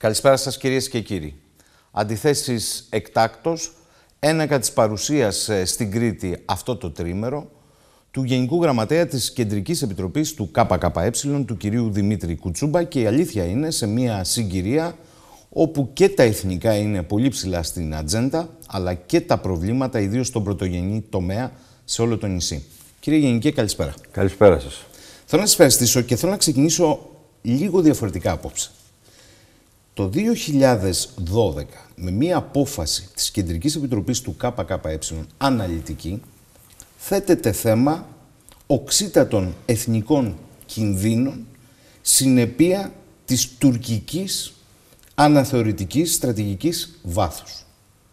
Καλησπέρα σας κυρίες και κύριοι. Αντιθέσεις εκτάκτος, ένακα της παρουσίας ε, στην Κρήτη αυτό το τρίμερο, του Γενικού Γραμματέα της Κεντρικής Επιτροπής του ΚΚΕ, του κυρίου Δημήτρη Κουτσούμπα και η αλήθεια είναι σε μια συγκυρία όπου και τα εθνικά είναι πολύ ψηλά στην ατζέντα, αλλά και τα προβλήματα, ιδίως στον πρωτογενή τομέα, σε όλο το νησί. Κύριε Γενική, καλησπέρα. Καλησπέρα σας. Θέλω να σας ευχαριστήσω και θέλω να ξεκινήσω λίγο διαφορετικά απόψε. Το 2012, με μία απόφαση της Κεντρικής Επιτροπής του ΚΚΕ, αναλυτική, θέτεται θέμα οξύτατων εθνικών κινδύνων συνεπία της τουρκικής αναθεωρητικής στρατηγικής βάθους.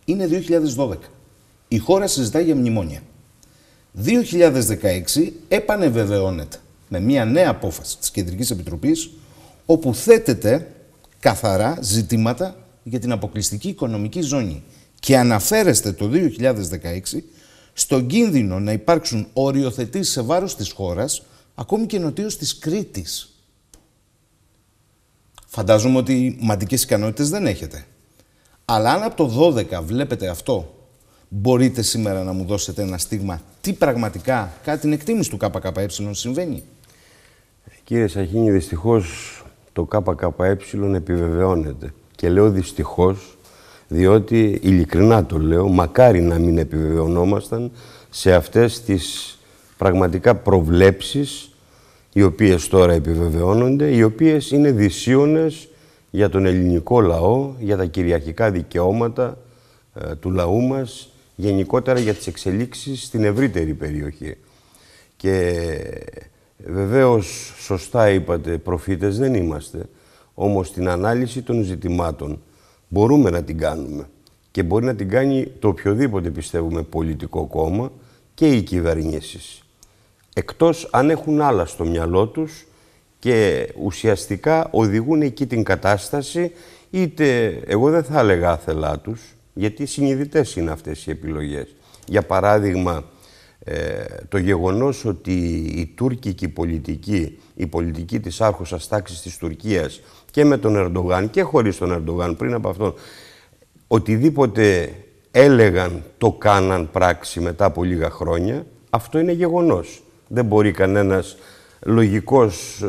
Είναι 2012. Η χώρα συζητά για μνημόνια. 2016 επανεβεβαιώνεται με μια νέα απόφαση της Κεντρικής Επιτροπής όπου θέτεται καθαρά ζητήματα για την αποκλειστική οικονομική ζώνη και αναφέρεστε το 2016 στον κίνδυνο να υπάρξουν οριοθετήσεις σε βάρος της χώρας, ακόμη και νοτίως της Κρήτης. Φαντάζομαι ότι μαντικές ικανότητες δεν έχετε. Αλλά αν από το 12 βλέπετε αυτό, μπορείτε σήμερα να μου δώσετε ένα στίγμα τι πραγματικά κάτι την εκτίμηση του ΚΚΕ συμβαίνει. Κύριε Σαχίνη, δυστυχώς το ΚΚΕ επιβεβαιώνεται. Και λέω δυστυχώς, διότι ειλικρινά το λέω, μακάρι να μην επιβεβαιωνόμασταν σε αυτές τις πραγματικά προβλέψεις οι οποίες τώρα επιβεβαιώνονται, οι οποίες είναι δυσίωνες για τον ελληνικό λαό, για τα κυριαρχικά δικαιώματα ε, του λαού μας, γενικότερα για τις εξελίξεις στην ευρύτερη περιοχή. Και Βεβαίως, σωστά είπατε, προφήτες δεν είμαστε. Όμως την ανάλυση των ζητημάτων μπορούμε να την κάνουμε. Και μπορεί να την κάνει το οποιοδήποτε πιστεύουμε πολιτικό κόμμα και οι κυβερνήσεις. Εκτός αν έχουν άλλα στο μυαλό τους και ουσιαστικά οδηγούν εκεί την κατάσταση είτε, εγώ δεν θα έλεγα άθελά τους, γιατί συνειδητές είναι αυτές οι επιλογές. Για παράδειγμα, ε, το γεγονός ότι η τουρκική πολιτική, η πολιτική της άρχουσας τάξης της Τουρκίας και με τον Ερντογάν και χωρίς τον Ερντογάν πριν από αυτόν, οτιδήποτε έλεγαν το κάναν πράξη μετά από λίγα χρόνια, αυτό είναι γεγονός. Δεν μπορεί κανένας λογικός,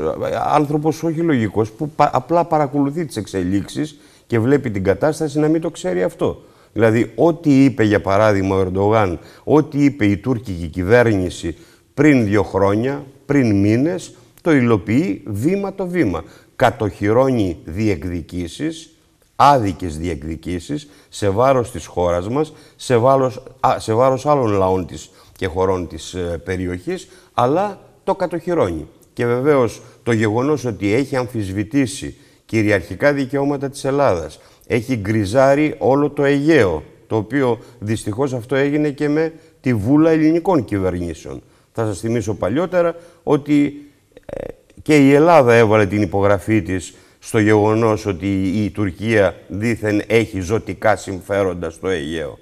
άνθρωπος όχι λογικός, που απλά παρακολουθεί τις εξελίξεις και βλέπει την κατάσταση να μην το ξέρει αυτό. Δηλαδή, ό,τι είπε για παράδειγμα ο Ερντογάν, ό,τι είπε η τουρκική κυβέρνηση πριν δύο χρόνια, πριν μήνες, το υλοποιεί βήμα το βήμα. Κατοχυρώνει διεκδικήσεις, άδικες διεκδικήσεις, σε βάρος της χώρας μας, σε βάρος, σε άλλων λαών της και χωρών της ε, περιοχής, αλλά το κατοχυρώνει. Και βεβαίως, το γεγονός ότι έχει αμφισβητήσει κυριαρχικά δικαιώματα της Ελλάδας έχει γκριζάρει όλο το Αιγαίο, το οποίο δυστυχώς αυτό έγινε και με τη βούλα ελληνικών κυβερνήσεων. Θα σας θυμίσω παλιότερα ότι ε, και η Ελλάδα έβαλε την υπογραφή της στο γεγονός ότι η Τουρκία δήθεν έχει ζωτικά συμφέροντα στο Αιγαίο.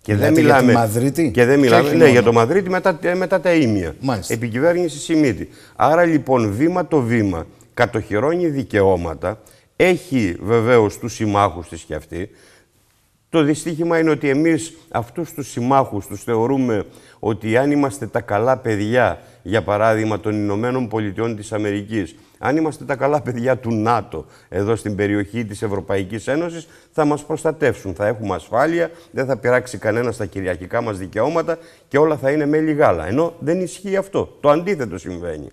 Και δεν μιλάμε. Για Και δεν μιλάμε. ναι, για το Μαδρίτη μετά, ε, μετά τα ίμια. Επικυβέρνηση Σιμίτη. Άρα λοιπόν βήμα το βήμα κατοχυρώνει δικαιώματα έχει βεβαίως τους συμμάχους της και αυτή. Το δυστύχημα είναι ότι εμείς αυτούς τους συμμάχους τους θεωρούμε ότι αν είμαστε τα καλά παιδιά, για παράδειγμα των Ηνωμένων Πολιτειών της Αμερικής, αν είμαστε τα καλά παιδιά του ΝΑΤΟ εδώ στην περιοχή της Ευρωπαϊκής Ένωσης, θα μας προστατεύσουν, θα έχουμε ασφάλεια, δεν θα πειράξει κανένας στα κυριαρχικά μας δικαιώματα και όλα θα είναι με λιγάλα. Ενώ δεν ισχύει αυτό. Το αντίθετο συμβαίνει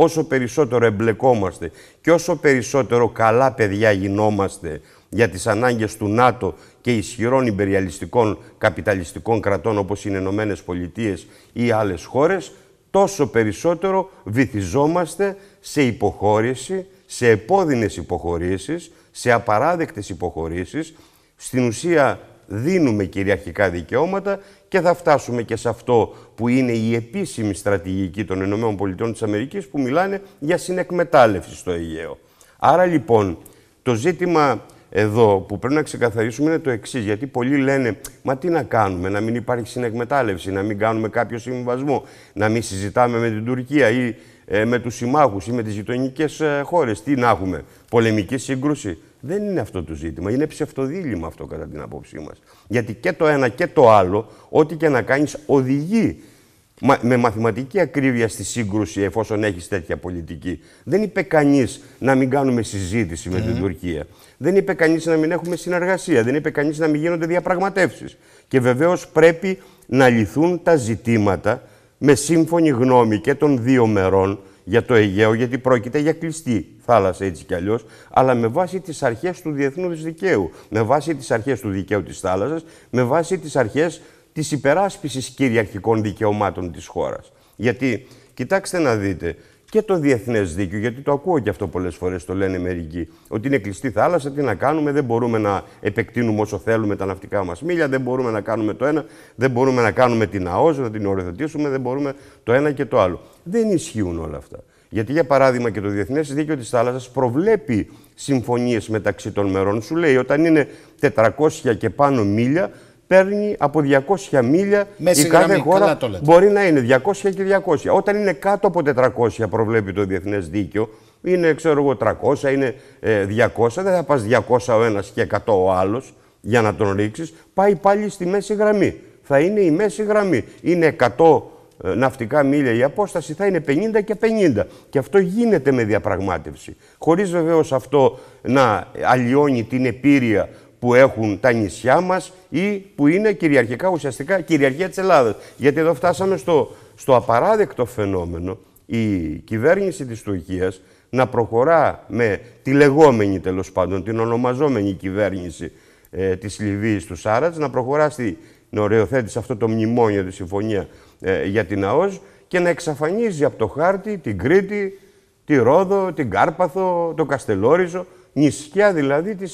όσο περισσότερο εμπλεκόμαστε και όσο περισσότερο καλά παιδιά γινόμαστε για τις ανάγκες του ΝΑΤΟ και ισχυρών υπεριαλιστικών καπιταλιστικών κρατών όπως οι Ηνωμένες Πολιτείες ή άλλες χώρες, τόσο περισσότερο βυθιζόμαστε σε υποχώρηση, σε επώδυνες υποχωρήσεις, σε απαράδεκτες υποχωρήσεις, στην ουσία δίνουμε κυριαρχικά δικαιώματα και θα φτάσουμε και σε αυτό που είναι η επίσημη στρατηγική των ΗΠΑ της Αμερικής που μιλάνε για συνεκμετάλλευση στο Αιγαίο. Άρα λοιπόν το ζήτημα εδώ που πρέπει να ξεκαθαρίσουμε είναι το εξής. Γιατί πολλοί λένε, μα τι να κάνουμε, να μην υπάρχει συνεκμετάλλευση, να μην κάνουμε κάποιο συμβασμό, να μην συζητάμε με την Τουρκία ή ε, με τους συμμάχους ή με τις γειτονικές ε, χώρες, χώρε. Τι να έχουμε, πολεμική σύγκρουση. Δεν είναι αυτό το ζήτημα. Είναι ψευτοδήλημα αυτό κατά την απόψή μας. Γιατί και το ένα και το άλλο, ό,τι και να κάνεις, οδηγεί με μαθηματική ακρίβεια στη σύγκρουση εφόσον έχεις τέτοια πολιτική. Δεν είπε κανείς να μην κάνουμε συζήτηση με την Τουρκία. Δεν είπε κανείς να μην έχουμε συνεργασία. Δεν είπε κανείς να μην γίνονται διαπραγματεύσεις. Και βεβαίως πρέπει να λυθούν τα ζητήματα με σύμφωνη γνώμη και των δύο μερών για το Αιγαίο, γιατί πρόκειται για κλειστή θάλασσα έτσι κι αλλιώς, αλλά με βάση τις αρχές του διεθνούς δικαίου, με βάση τις αρχές του δικαίου της θάλασσας, με βάση τις αρχές της υπεράσπισης κυριαρχικών δικαιωμάτων της χώρας. Γιατί, κοιτάξτε να δείτε, και το διεθνές δίκαιο, γιατί το ακούω και αυτό πολλές φορές, το λένε μερικοί. Ότι είναι κλειστή θάλασσα, τι να κάνουμε, δεν μπορούμε να επεκτείνουμε όσο θέλουμε τα ναυτικά μας μίλια, δεν μπορούμε να κάνουμε το ένα, δεν μπορούμε να κάνουμε την ΑΟΣ, να την οριοθετήσουμε, δεν μπορούμε το ένα και το άλλο. Δεν ισχύουν όλα αυτά. Γιατί, για παράδειγμα, και το Διεθνές Δίκαιο της Θάλασσας προβλέπει συμφωνίες μεταξύ των μερών. Σου λέει, όταν είναι 400 και πάνω μίλια, παίρνει από 200 μίλια Μέση η κάθε γραμμή, Μπορεί να είναι 200 και 200. Όταν είναι κάτω από 400, προβλέπει το Διεθνές δίκαιο, είναι ξέρω εγώ 300, είναι 200, ε, δεν θα πας 200 ο ένας και 100 ο άλλος για να τον ρίξεις, πάει πάλι στη μέση γραμμή. Θα είναι η μέση γραμμή. Είναι 100 ε, ναυτικά μίλια η απόσταση, θα είναι 50 και 50. Και αυτό γίνεται με διαπραγμάτευση. Χωρίς βεβαίως αυτό να αλλοιώνει την επίρρεια που έχουν τα νησιά μας ή που είναι κυριαρχικά ουσιαστικά κυριαρχία της ελλαδα Γιατί εδώ φτάσαμε στο, στο απαράδεκτο φαινόμενο η κυβέρνηση της λεγόμενη τέλο πάντων, την ονομαζόμενη κυβέρνηση τη Λυβή του Σάρα, να προχωρά με τη λεγόμενη τέλος πάντων, την ονομαζόμενη κυβέρνηση ε, της Λιβύης του Σάρατς, να προχωρά στην οριοθέτηση αυτό το μνημόνιο, τη συμφωνία ε, για την ΑΟΣ και να εξαφανίζει από το χάρτη την Κρήτη, τη Ρόδο, την Κάρπαθο, το Καστελόριζο, νησιά δηλαδή της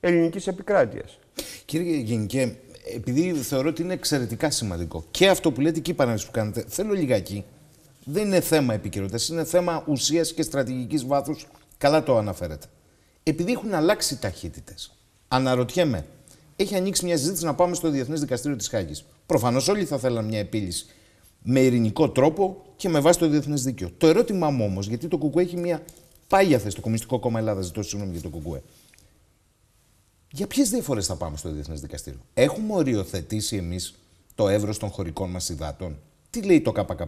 ελληνικής επικράτειας. Κύριε Γενικέ, επειδή θεωρώ ότι είναι εξαιρετικά σημαντικό και αυτό που λέτε και η παρένθεση που κάνετε, θέλω λιγάκι. Δεν είναι θέμα επικαιρότητας, είναι θέμα ουσίας και στρατηγικής βάθους. Καλά το αναφέρετε. Επειδή έχουν αλλάξει ταχύτητες, αναρωτιέμαι, έχει ανοίξει μια συζήτηση να πάμε στο Διεθνές Δικαστήριο της Χάγης. Προφανώς όλοι θα θέλαν μια επίλυση με ειρηνικό τρόπο και με βάση το διεθνές δίκαιο. Το ερώτημά μου όμως, γιατί το ΚΚΕ έχει μια πάγια θέση, το Κομμουνιστικό Κόμμα Ελλάδας, ζητώ συγγνώμη για το για ποιες διαφορέ θα πάμε στο Διεθνές Δικαστήριο, Έχουμε οριοθετήσει εμείς το εύρος των χωρικών μας υδάτων. Τι λέει το ΚΚΕ,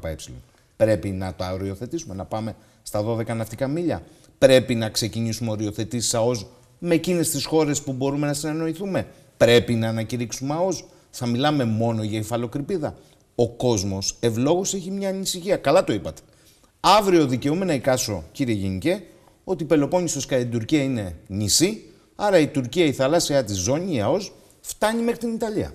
Πρέπει να τα οριοθετήσουμε, να πάμε στα 12 ναυτικά μίλια. Πρέπει να ξεκινήσουμε οριοθετήσεις ΑΟΣ με εκείνες τις χώρες που μπορούμε να συνεννοηθούμε. Πρέπει να ανακηρύξουμε ΑΟΣ. Θα μιλάμε μόνο για υφαλοκρηπίδα. Ο κόσμος ευλόγως έχει μια ανησυχία. Καλά το είπατε. Αύριο δικαιούμαι να εικάσω, κύριε Γενικέ, ότι η Πελοπόννησος και η Τουρκία είναι νησί Άρα η Τουρκία, η θαλάσσια της ζώνη, η ΑΟΣ, φτάνει μέχρι την Ιταλία.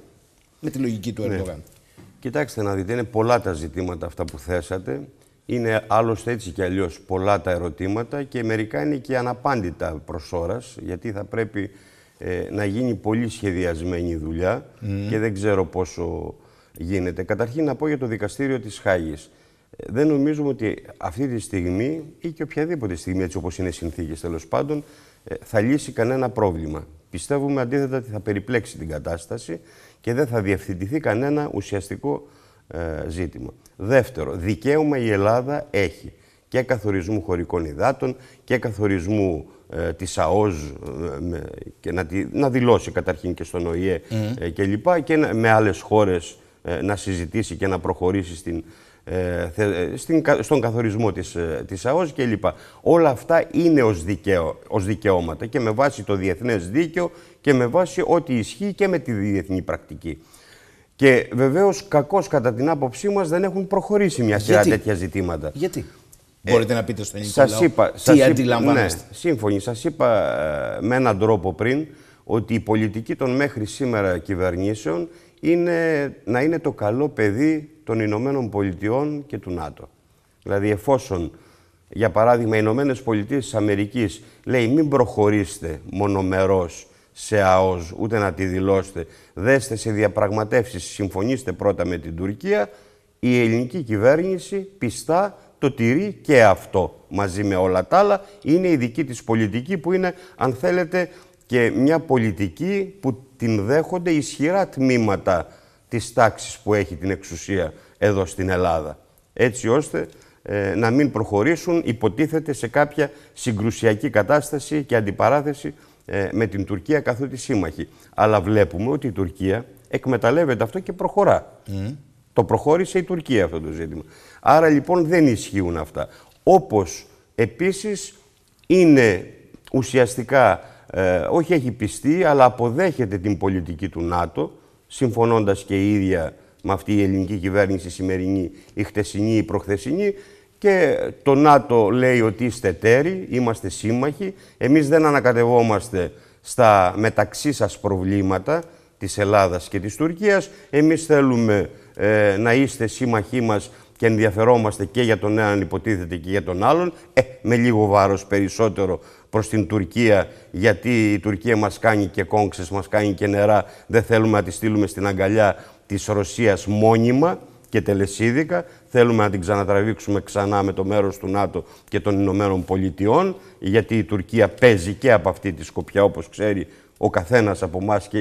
Με τη λογική του ναι. Ερντογάν. Ναι. Κοιτάξτε να δείτε, είναι πολλά τα ζητήματα αυτά που θέσατε. Είναι άλλωστε έτσι κι αλλιώς πολλά τα ερωτήματα και μερικά είναι και αναπάντητα προς ώρας, γιατί θα πρέπει ε, να γίνει πολύ σχεδιασμένη δουλειά και δεν ξέρω πόσο γίνεται. Καταρχήν να πω για το δικαστήριο της Χάγης. Ε, δεν νομίζουμε ότι αυτή τη στιγμή ή και οποιαδήποτε στιγμή, έτσι όπως είναι οι συνθήκες τέλος πάντων, ε, θα λύσει κανένα πρόβλημα. Πιστεύουμε αντίθετα ότι θα περιπλέξει την κατάσταση και δεν θα διευθυντηθεί κανένα ουσιαστικό ε, ζήτημα. Δεύτερο, δικαίωμα η Ελλάδα έχει και καθορισμού χωρικών υδάτων και καθορισμού ε, της ΑΟΖ και να, να δηλώσει καταρχήν και στον ΟΗΕ και λοιπά και με άλλες χώρες ε, να συζητήσει και να προχωρήσει στην, ε, ε, στην, στον καθορισμό της, της ΑΟΣ και λοιπά. Όλα αυτά είναι ως, δικαίω, ως δικαιώματα και με βάση το διεθνές δίκαιο και με βάση ό,τι ισχύει και με τη διεθνή πρακτική. Και βεβαίως κακώς κατά την άποψή μας δεν έχουν προχωρήσει μια σειρά τέτοια ζητήματα. Γιατί. Μπορείτε να πείτε στον ελληνικό είπα, λαό τι αντιλαμβάνεστε. Ναι, σύμφωνοι. Σας είπα με έναν τρόπο πριν ότι η πολιτική των μέχρι σήμερα κυβερνήσεων είναι να είναι το καλό παιδί των Ηνωμένων Πολιτειών και του ΝΑΤΟ. Δηλαδή εφόσον, για παράδειγμα, οι Ηνωμένες Πολιτείες της Αμερικής λέει μην προχωρήσετε μονομερός σε ΑΟΣ, ούτε να τη δηλώσετε, δέστε σε διαπραγματεύσεις, συμφωνήστε πρώτα με την Τουρκία, η ελληνική κυβέρνηση πιστά το τηρεί και αυτό μαζί με όλα τα άλλα. Είναι η δική της πολιτική που είναι, αν θέλετε, και μια πολιτική που την δέχονται ισχυρά τμήματα της τάξης που έχει την εξουσία εδώ στην Ελλάδα. Έτσι ώστε ε, να μην προχωρήσουν υποτίθεται σε κάποια συγκρουσιακή κατάσταση και αντιπαράθεση ε, με την Τουρκία καθότι σύμμαχη. Αλλά βλέπουμε ότι η Τουρκία εκμεταλλεύεται αυτό και προχωρά. Το προχώρησε η Τουρκία αυτό το ζήτημα. Άρα λοιπόν δεν ισχύουν αυτά. Όπως επίσης είναι ουσιαστικά ε, όχι έχει πιστεί, αλλά αποδέχεται την πολιτική του ΝΑΤΟ, συμφωνώντας και η ίδια με αυτή η ελληνική κυβέρνηση σημερινή, η χτεσινή, η προχθεσινή, και το ΝΑΤΟ λέει ότι είστε τέροι, είμαστε σύμμαχοι, εμείς δεν ανακατευόμαστε στα μεταξύ σας προβλήματα της Ελλάδας και της Τουρκίας, εμείς θέλουμε ε, να είστε σύμμαχοί μας και ενδιαφερόμαστε και για τον έναν υποτίθεται και για τον άλλον, ε, με λίγο βάρος περισσότερο προς την Τουρκία, γιατί η Τουρκία μας κάνει και κόνξες, μας κάνει και νερά, δεν θέλουμε να τη στείλουμε στην αγκαλιά της Ρωσίας μόνιμα και τελεσίδικα, θέλουμε να την ξανατραβήξουμε ξανά με το μέρος του ΝΑΤΟ και των Ηνωμένων Πολιτειών, γιατί η Τουρκία παίζει και από αυτή τη σκοπιά, όπως ξέρει ο καθένας από εμάς και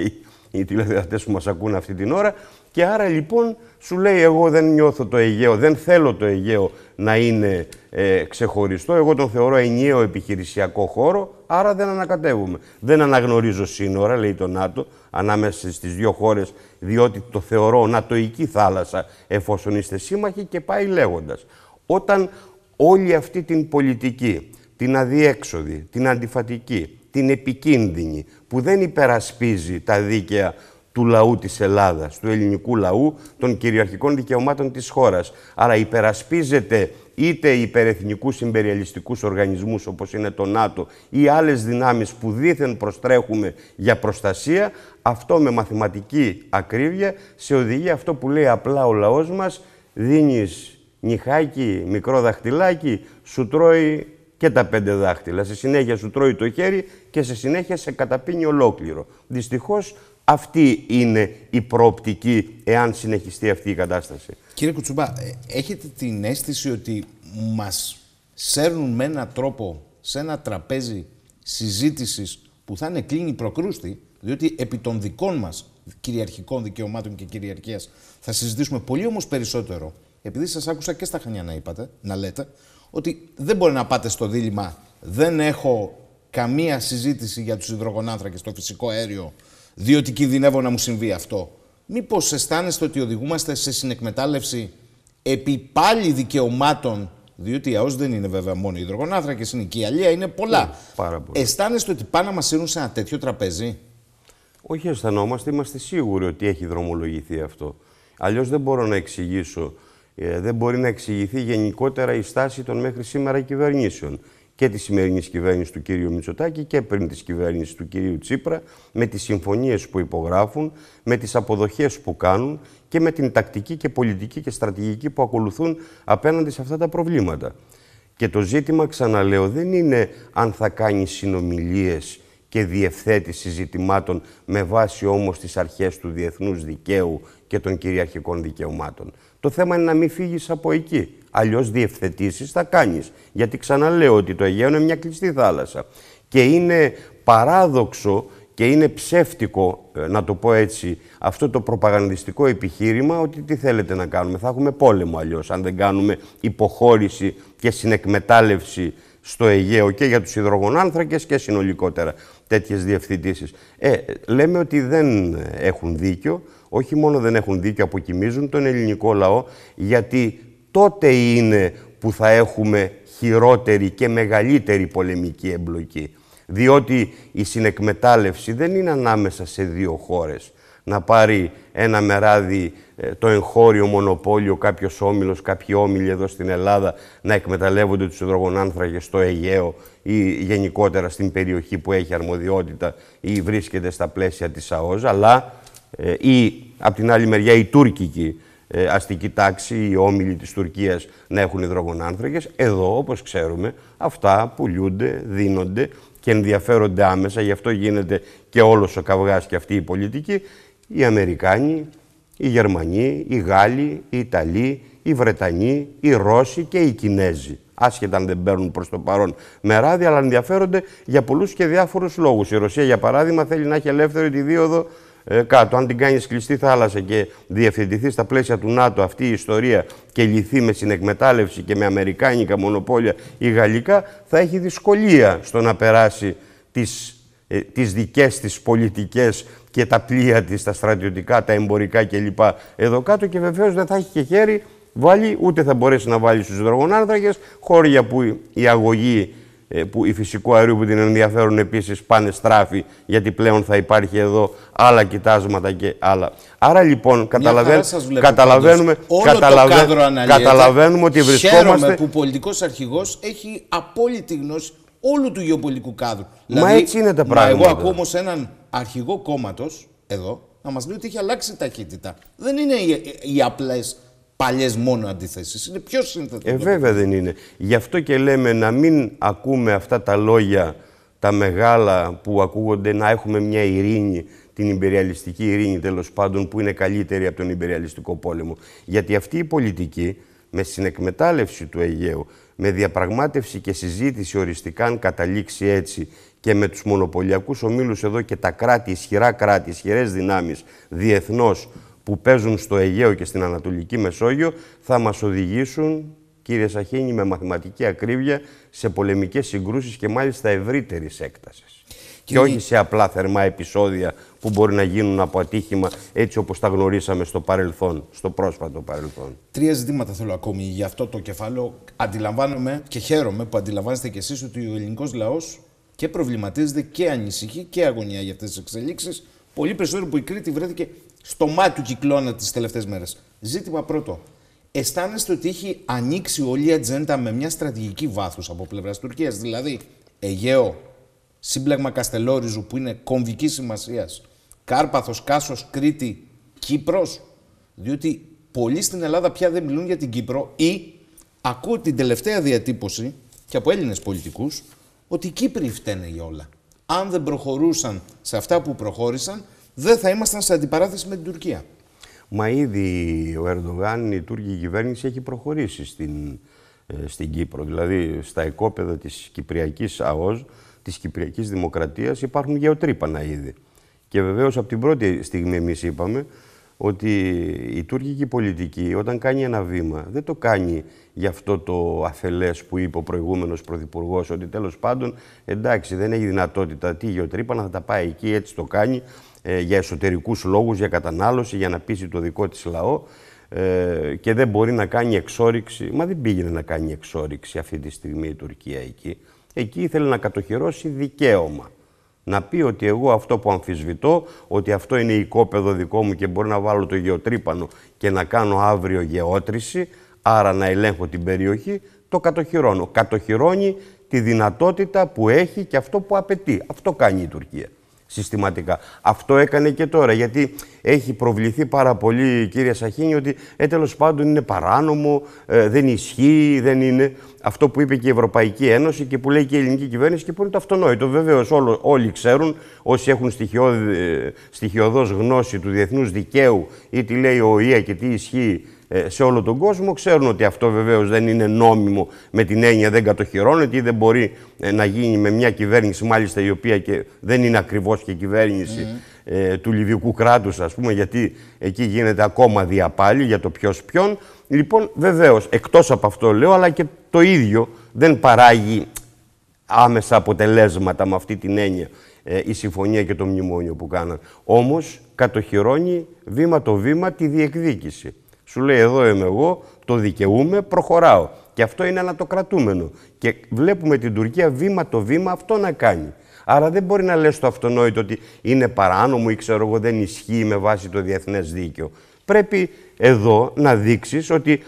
οι τηλεθεατές που μας ακούν αυτή την ώρα. Και άρα λοιπόν σου λέει εγώ δεν νιώθω το Αιγαίο, δεν θέλω το Αιγαίο να είναι ε, ξεχωριστό. Εγώ τον θεωρώ ενιαίο επιχειρησιακό χώρο, άρα δεν ανακατεύουμε. Δεν αναγνωρίζω σύνορα, λέει το ΝΑΤΟ, ανάμεσα στις δύο χώρες, διότι το θεωρώ νατοική θάλασσα εφόσον είστε σύμμαχοι και πάει λέγοντας. Όταν όλη αυτή την πολιτική, την αδιέξοδη, την αντιφατική, την επικίνδυνη, που δεν υπερασπίζει τα δίκαια του λαού της Ελλάδας, του ελληνικού λαού, των κυριαρχικών δικαιωμάτων της χώρας. Άρα υπερασπίζεται είτε υπερεθνικούς συμπεριαλιστικούς οργανισμούς όπως είναι το ΝΑΤΟ ή άλλες δυνάμεις που δήθεν προστρέχουμε για προστασία, αυτό με μαθηματική ακρίβεια σε οδηγεί αυτό που λέει απλά ο λαός μας, δίνεις νυχάκι, μικρό δαχτυλάκι, σου τρώει και τα πέντε δάχτυλα. Σε συνέχεια σου τρώει το χέρι και σε συνέχεια σε καταπίνει ολόκληρο. Δυστυχώς αυτή είναι η προοπτική εάν συνεχιστεί αυτή η κατάσταση. Κύριε Κουτσουμπά, ε, έχετε την αίσθηση ότι μας σέρνουν με έναν τρόπο σε ένα τραπέζι συζήτησης που θα είναι κλείνει προκρούστη, διότι επί των δικών μας κυριαρχικών δικαιωμάτων και κυριαρχίας θα συζητήσουμε πολύ όμως περισσότερο, επειδή σας άκουσα και στα Χανιά να είπατε, να λέτε, ότι δεν μπορεί να πάτε στο δίλημα δεν έχω καμία συζήτηση για τους υδρογονάνθρακες στο φυσικό αέριο, διότι κινδυνεύω να μου συμβεί αυτό. Μήπως αισθάνεστε ότι οδηγούμαστε σε συνεκμετάλλευση επί πάλι δικαιωμάτων, διότι η ΑΟΣ δεν είναι βέβαια μόνο οι υδρογονάνθρακες, είναι και η αλία, είναι πολλά. Ναι, πάρα πολύ. Αισθάνεστε ότι πάνε να μας σύρουν σε ένα τέτοιο τραπέζι. Όχι αισθανόμαστε, είμαστε σίγουροι ότι έχει δρομολογηθεί αυτό. Αλλιώς δεν μπορώ να εξηγήσω ε, δεν μπορεί να εξηγηθεί γενικότερα η στάση των μέχρι σήμερα κυβερνήσεων και της σημερινής κυβέρνησης του κύριου Μητσοτάκη και πριν της κυβέρνησης του κυρίου Τσίπρα, με τις συμφωνίες που υπογράφουν, με τις αποδοχές που κάνουν και με την τακτική και πολιτική και στρατηγική που ακολουθούν απέναντι σε αυτά τα προβλήματα. Και το ζήτημα, ξαναλέω, δεν είναι αν θα κάνει συνομιλίες και διευθέτηση ζητημάτων με βάση όμως τις αρχές του διεθνούς δικαίου και των κυριαρχικών δικαιωμάτων. Το θέμα είναι να μην φύγεις από εκεί. Αλλιώς διευθετήσεις θα κάνεις. Γιατί ξαναλέω ότι το Αιγαίο είναι μια κλειστή θάλασσα. Και είναι παράδοξο και είναι ψεύτικο, ε, να το πω έτσι, αυτό το προπαγανδιστικό επιχείρημα ότι τι θέλετε να κάνουμε. Θα έχουμε πόλεμο αλλιώς, αν δεν κάνουμε υποχώρηση και συνεκμετάλλευση στο Αιγαίο και για τους υδρογονάνθρακες και συνολικότερα τέτοιες διευθυντήσει. Ε, λέμε ότι δεν έχουν δίκιο, όχι μόνο δεν έχουν δίκιο, αποκοιμίζουν τον ελληνικό λαό, γιατί τότε είναι που θα έχουμε χειρότερη και μεγαλύτερη πολεμική εμπλοκή. Διότι η συνεκμετάλλευση δεν είναι ανάμεσα σε δύο χώρες. Να πάρει ένα μεράδι ε, το εγχώριο μονοπόλιο, κάποιος όμιλος, κάποιοι όμιλοι εδώ στην Ελλάδα να εκμεταλλεύονται τους υδρογονάνθρακες στο Αιγαίο ή γενικότερα στην περιοχή που έχει αρμοδιότητα ή βρίσκεται στα πλαίσια της ΑΟΖ, αλλά ε, ή από την άλλη μεριά η τουρκική ε, αστική τάξη, οι όμιλοι της Τουρκίας να έχουν υδρογονάνθρακες. Εδώ, όπως ξέρουμε, αυτά πουλούνται, δίνονται και ενδιαφέρονται άμεσα, γι' αυτό γίνεται και όλος ο καυγάς και αυτή η πολιτική. Οι Αμερικάνοι, οι Γερμανοί, οι Γάλλοι, οι Ιταλοί, οι Βρετανοί, οι Ρώσοι και οι Κινέζοι. Άσχετα αν δεν παίρνουν προς το παρόν ράδι, αλλά ενδιαφέρονται για πολλούς και διάφορους λόγους. Η Ρωσία, για παράδειγμα, θέλει να έχει ελεύθερη τη δίωδο ε, κάτω. Αν την κάνεις κλειστή θάλασσα και διευθυντηθείς στα πλαίσια του ΝΑΤΟ αυτή η ιστορία και λυθεί με συνεκμετάλλευση και με αμερικάνικα μονοπόλια ή γαλλικά, θα έχει δυσκολία στο να περάσει τις, ε, τις δικές της πολιτικές και τα πλοία της, τα στρατιωτικά, τα εμπορικά κλπ. εδώ κάτω και βεβαίως δεν θα έχει και χέρι βάλει, ούτε θα μπορέσει να βάλει στους δρογονάνθρακες, χώρια που η αγωγή ε, που η φυσικού αερίου που την ενδιαφέρουν επίσης πάνε στράφη, γιατί πλέον θα υπάρχει εδώ άλλα κοιτάσματα και άλλα. Άρα λοιπόν καταλαβαίνουμε, καταλαβαίνουμε ότι βρισκόμαστε... Χαίρομαι που ο πολιτικός αρχηγός έχει απόλυτη γνώση όλου του γεωπολιτικού κάδρου. Μα δηλαδή, έτσι είναι τα πράγματα. εγώ ακούω όμως έναν αρχηγό κόμματος εδώ να μας λέει ότι έχει αλλάξει ταχύτητα. Δεν είναι οι, οι απλές παλιές μόνο αντιθέσεις. Είναι πιο σύνθετο. Ε, βέβαια δεν είναι. Γι' αυτό και λέμε να μην ακούμε αυτά τα λόγια τα μεγάλα που ακούγονται να έχουμε μια ειρήνη, την υπεριαλιστική ειρήνη τέλος πάντων, που είναι καλύτερη από τον υπεριαλιστικό πόλεμο. Γιατί αυτή η πολιτική με συνεκμετάλλευση του Αιγαίου, με διαπραγμάτευση και συζήτηση οριστικά αν καταλήξει έτσι και με τους μονοπωλιακούς ομίλους εδώ και τα κράτη, ισχυρά κράτη, ισχυρές δυνάμεις, διεθνώς που παίζουν στο Αιγαίο και στην Ανατολική Μεσόγειο θα μας οδηγήσουν, κύριε Σαχίνη, με μαθηματική ακρίβεια σε πολεμικές συγκρούσεις και μάλιστα ευρύτερης έκτασης. Και, όχι σε απλά θερμά επεισόδια που μπορεί να γίνουν από ατύχημα έτσι όπως τα γνωρίσαμε στο παρελθόν, στο πρόσφατο παρελθόν. Τρία ζητήματα θέλω ακόμη για αυτό το κεφάλαιο. Αντιλαμβάνομαι και χαίρομαι που αντιλαμβάνεστε κι εσείς ότι ο ελληνικός λαός και προβληματίζεται και ανησυχεί και αγωνία για αυτές τις εξελίξεις. Πολύ περισσότερο που η Κρήτη βρέθηκε στο μάτι του κυκλώνα τις τελευταίες μέρες. Ζήτημα πρώτο. Αισθάνεστε ότι έχει ανοίξει όλη η ατζέντα με μια στρατηγική βάθος από πλευράς Τουρκίας. Δηλαδή, Αιγαίο, σύμπλεγμα Καστελόριζου που είναι κομβικής σημασίας, Κάρπαθος, Κάσος, Κρήτη, Κύπρος. Διότι πολλοί στην Ελλάδα πια δεν μιλούν για την Κύπρο ή ακούω την τελευταία διατύπωση και από Έλληνες πολιτικούς ότι οι Κύπροι φταίνε για όλα. Αν δεν προχωρούσαν σε αυτά που προχώρησαν, δεν θα ήμασταν σε αντιπαράθεση με την Τουρκία. Μα ήδη ο Ερντογάν, η τουρκική κυβέρνηση έχει προχωρήσει στην, ε, στην Κύπρο. Δηλαδή στα οικόπεδα της Κυπριακής ΑΟΣ, της Κυπριακής Δημοκρατίας υπάρχουν γεωτρύπανα ήδη. Και βεβαίως από την πρώτη στιγμή εμείς είπαμε ότι η τουρκική πολιτική όταν κάνει ένα βήμα δεν το κάνει για αυτό το αφελές που είπε ο προηγούμενος Πρωθυπουργός, ότι τέλος πάντων εντάξει δεν έχει δυνατότητα τι γεωτρύπανα θα τα πάει εκεί έτσι το κάνει ε, για εσωτερικούς λόγους, για κατανάλωση, για να πείσει το δικό της λαό ε, και δεν μπορεί να κάνει εξόριξη. Μα δεν πήγαινε να κάνει εξόριξη αυτή τη στιγμή η Τουρκία εκεί. Εκεί ήθελε να κατοχυρώσει δικαίωμα. Να πει ότι εγώ αυτό που αμφισβητώ, ότι αυτό είναι οικόπεδο δικό μου και μπορεί να βάλω το γεωτρύπανο και να κάνω αύριο γεώτρηση, άρα να ελέγχω την περιοχή, το κατοχυρώνω. Κατοχυρώνει τη δυνατότητα που έχει και αυτό που απαιτεί. Αυτό κάνει η Τουρκία συστηματικά. Αυτό έκανε και τώρα, γιατί έχει προβληθεί πάρα πολύ η κυρία Σαχίνη ότι ε, τέλος πάντων είναι παράνομο, ε, δεν ισχύει, δεν είναι αυτό που είπε και η Ευρωπαϊκή Ένωση και που λέει και η ελληνική κυβέρνηση και που είναι το αυτονόητο. Βεβαίως όλοι ξέρουν, όσοι έχουν στοιχειώδη, ε, γνώση του διεθνούς δικαίου ή τι λέει ο ΟΗΑ και τι ισχύει ε, σε όλο τον κόσμο. Ξέρουν ότι αυτό βεβαίως δεν είναι νόμιμο με την έννοια δεν κατοχυρώνεται ή δεν μπορεί ε, να γίνει με μια κυβέρνηση, μάλιστα η οποία και δεν είναι ακριβώς και κυβέρνηση ε, του Λιβυκού κράτους, ας πούμε, γιατί εκεί γίνεται ακόμα διαπάλη για το ποιος ποιον. Λοιπόν, βεβαίως, εκτός από αυτό λέω, αλλά και το ίδιο δεν παράγει άμεσα αποτελέσματα με αυτή την έννοια η συμφωνία και το μνημόνιο που κάναν. Όμως κατοχυρώνει βήμα το βήμα τη διεκδίκηση. Σου λέει εδώ είμαι εγώ, το δικαιούμαι, προχωράω. Και αυτό είναι ένα το κρατούμενο. Και βλέπουμε την Τουρκία βήμα το βήμα αυτό να κάνει. Άρα δεν μπορεί να λες το αυτονόητο ότι είναι παράνομο ή ξέρω εγώ δεν ισχύει με βάση το διεθνές δίκαιο. Πρέπει εδώ να δείξεις ότι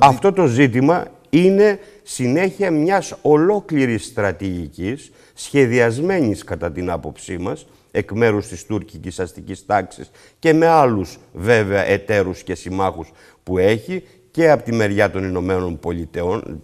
αυτό το ζήτημα είναι συνέχεια μιας ολόκληρης στρατηγικής, σχεδιασμένης κατά την άποψή μας, εκ μέρους της τουρκικής αστικής τάξης και με άλλους βέβαια εταίρους και συμμάχους που έχει και από τη μεριά των Ηνωμένων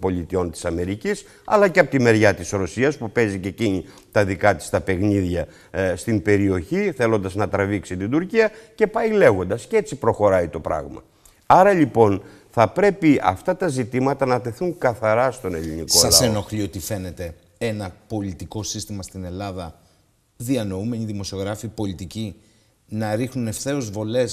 Πολιτεών της Αμερικής αλλά και από τη μεριά της Ρωσίας που παίζει και εκείνη τα δικά της τα παιχνίδια ε, στην περιοχή θέλοντας να τραβήξει την Τουρκία και πάει λέγοντας και έτσι προχωράει το πράγμα. Άρα λοιπόν θα πρέπει αυτά τα ζητήματα να τεθούν καθαρά στον ελληνικό Σας λαό. Σας ενοχλεί ότι φαίνεται ένα πολιτικό σύστημα στην Ελλάδα διανοούμενοι δημοσιογράφοι, πολιτικοί να ρίχνουν ευθέως βολές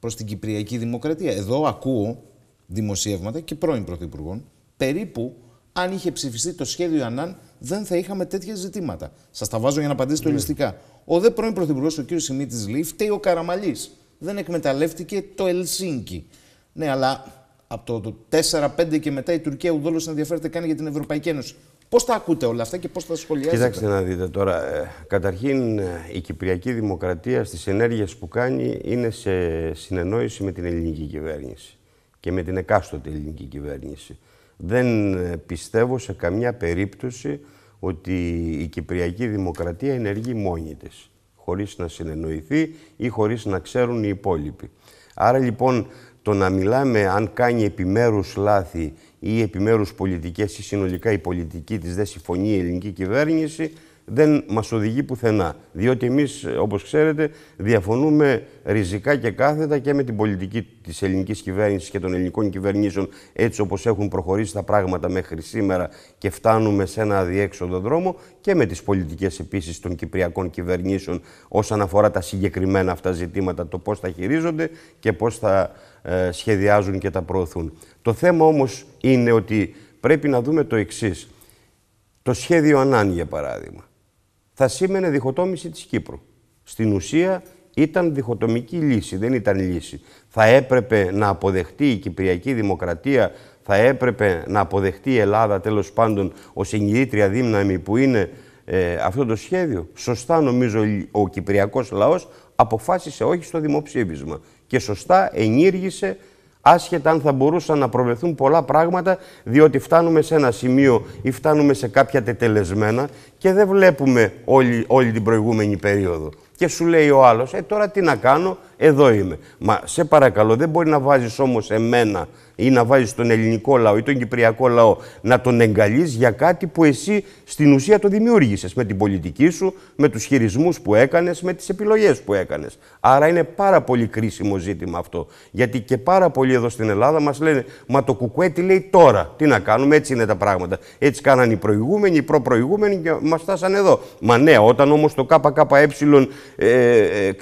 προς την Κυπριακή Δημοκρατία. Εδώ ακούω δημοσιεύματα και πρώην πρωθυπουργών περίπου αν είχε ψηφιστεί το σχέδιο Ανάν, δεν θα είχαμε τέτοια ζητήματα. Σας τα βάζω για να απαντήσετε ναι. ολιστικά. Ο δε πρώην πρωθυπουργός, ο κ. Σιμίτη, Λί, Φταίει ο Καραμαλής. Δεν εκμεταλλεύτηκε το Ελσίνκι. Ναι, αλλά από το, 4-5 και μετά η Τουρκία ουδόλως ενδιαφέρεται καν για την Ευρωπαϊκή Ένωση. Πώς τα ακούτε όλα αυτά και πώς τα σχολιάζετε. Κοιτάξτε να δείτε τώρα. Ε, καταρχήν, ε, η Κυπριακή Δημοκρατία στις ενέργειες που κάνει είναι σε συνεννόηση με την ελληνική κυβέρνηση και με την εκάστοτε ελληνική κυβέρνηση. Δεν ε, πιστεύω σε καμιά περίπτωση ότι η Κυπριακή Δημοκρατία ενεργεί μόνη της, χωρίς να συνεννοηθεί ή χωρίς να ξέρουν οι υπόλοιποι. Άρα λοιπόν το να μιλάμε αν κάνει επιμέρους λάθη ή επιμέρους πολιτικές ή συνολικά η πολιτική της δεν συμφωνεί η ελληνική κυβέρνηση, δεν μας οδηγεί πουθενά. Διότι εμείς, όπως ξέρετε, διαφωνούμε ριζικά και κάθετα και με την πολιτική της ελληνικής κυβέρνησης και των ελληνικών κυβερνήσεων έτσι όπως έχουν προχωρήσει τα πράγματα μέχρι σήμερα και φτάνουμε σε ένα αδιέξοδο δρόμο και με τις πολιτικές επίσης των κυπριακών κυβερνήσεων όσον αφορά τα συγκεκριμένα αυτά ζητήματα, το πώς θα χειρίζονται και πώς θα ε, σχεδιάζουν και τα προωθούν. Το θέμα όμως είναι ότι πρέπει να δούμε το εξής. Το σχέδιο Ανάν, για παράδειγμα θα σήμαινε διχοτόμηση της Κύπρου. Στην ουσία ήταν διχοτομική λύση, δεν ήταν λύση. Θα έπρεπε να αποδεχτεί η Κυπριακή Δημοκρατία, θα έπρεπε να αποδεχτεί η Ελλάδα τέλος πάντων ως εγγυήτρια δύναμη που είναι ε, αυτό το σχέδιο. Σωστά νομίζω ο Κυπριακός λαός αποφάσισε όχι στο δημοψήφισμα και σωστά ενήργησε Άσχετα αν θα μπορούσαν να προβλεφθούν πολλά πράγματα, διότι φτάνουμε σε ένα σημείο ή φτάνουμε σε κάποια τετελεσμένα και δεν βλέπουμε όλη, όλη την προηγούμενη περίοδο. Και σου λέει ο άλλος, ε τώρα τι να κάνω, εδώ είμαι. Μα σε παρακαλώ, δεν μπορεί να βάζεις όμως εμένα ή να βάζεις τον ελληνικό λαό ή τον κυπριακό λαό να τον εγκαλείς για κάτι που εσύ στην ουσία το δημιούργησες. με την πολιτική σου, με τους χειρισμούς που έκανες, με τις επιλογές που έκανες. Άρα είναι πάρα πολύ κρίσιμο ζήτημα αυτό. Γιατί και πάρα πολλοί εδώ στην Ελλάδα μας λένε «Μα το κουκουέ τι λέει τώρα, τι να κάνουμε, έτσι είναι τα πράγματα». Έτσι κάνανε οι προηγούμενοι, οι προπροηγούμενοι και μας φτάσαν εδώ. Μα ναι, όταν όμως το ΚΚΕ ε, ε,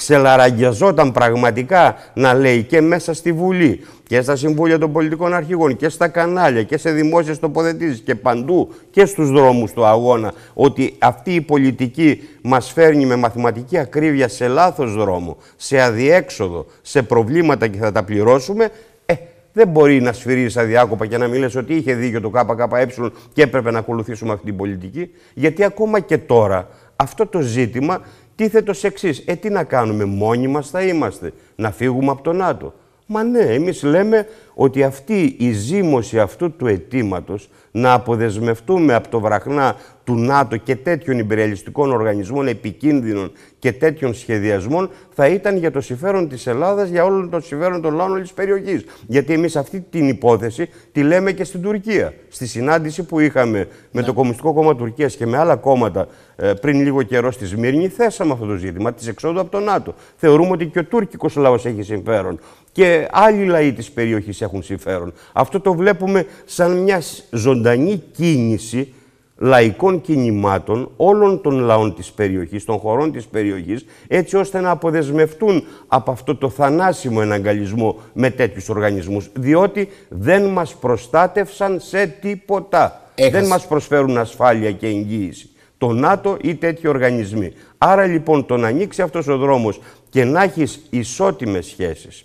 πραγματικά να λέει και μέσα στη Βουλή και στα Συμβούλια των Πολιτικών Αρχηγών και στα κανάλια και σε δημόσιες τοποθετήσεις και παντού και στους δρόμους του αγώνα ότι αυτή η πολιτική μας φέρνει με μαθηματική ακρίβεια σε λάθος δρόμο, σε αδιέξοδο, σε προβλήματα και θα τα πληρώσουμε, ε, δεν μπορεί να σφυρίζει αδιάκοπα και να μιλες ότι είχε δίκιο το ΚΚΕ και έπρεπε να ακολουθήσουμε αυτή την πολιτική. Γιατί ακόμα και τώρα αυτό το ζήτημα Τίθετος εξής, εξής. Ε, τι να κάνουμε, μόνοι μας θα είμαστε. Να φύγουμε από τον Ατο. Μα ναι, εμείς λέμε ότι αυτή η ζήμωση αυτού του αιτήματος να αποδεσμευτούμε από το βραχνά του ΝΑΤΟ και τέτοιων υπεριαλιστικών οργανισμών επικίνδυνων και τέτοιων σχεδιασμών θα ήταν για το συμφέρον της Ελλάδας, για όλο το συμφέρον των λαών όλης της περιοχής. Γιατί εμείς αυτή την υπόθεση τη λέμε και στην Τουρκία. Στη συνάντηση που είχαμε με το ναι. Κομμουνιστικό Κόμμα Τουρκίας και με άλλα κόμματα ε, πριν λίγο καιρό στη Σμύρνη θέσαμε αυτό το ζήτημα της εξόδου από το ΝΑΤΟ. Θεωρούμε ότι και ο Τούρκικό λάο έχει συμφέρον και άλλοι λαοί της περιοχής έχουν συμφέρον. Αυτό το βλέπουμε σαν μια ζωντανή κίνηση λαϊκών κινημάτων όλων των λαών της περιοχής, των χωρών της περιοχής, έτσι ώστε να αποδεσμευτούν από αυτό το θανάσιμο εναγκαλισμό με τέτοιους οργανισμούς, διότι δεν μας προστάτευσαν σε τίποτα. Δεν μας προσφέρουν ασφάλεια και εγγύηση. Το ΝΑΤΟ ή τέτοιοι οργανισμοί. Άρα λοιπόν το να ανοίξει αυτός ο δρόμος και να έχεις ισότιμες σχέσεις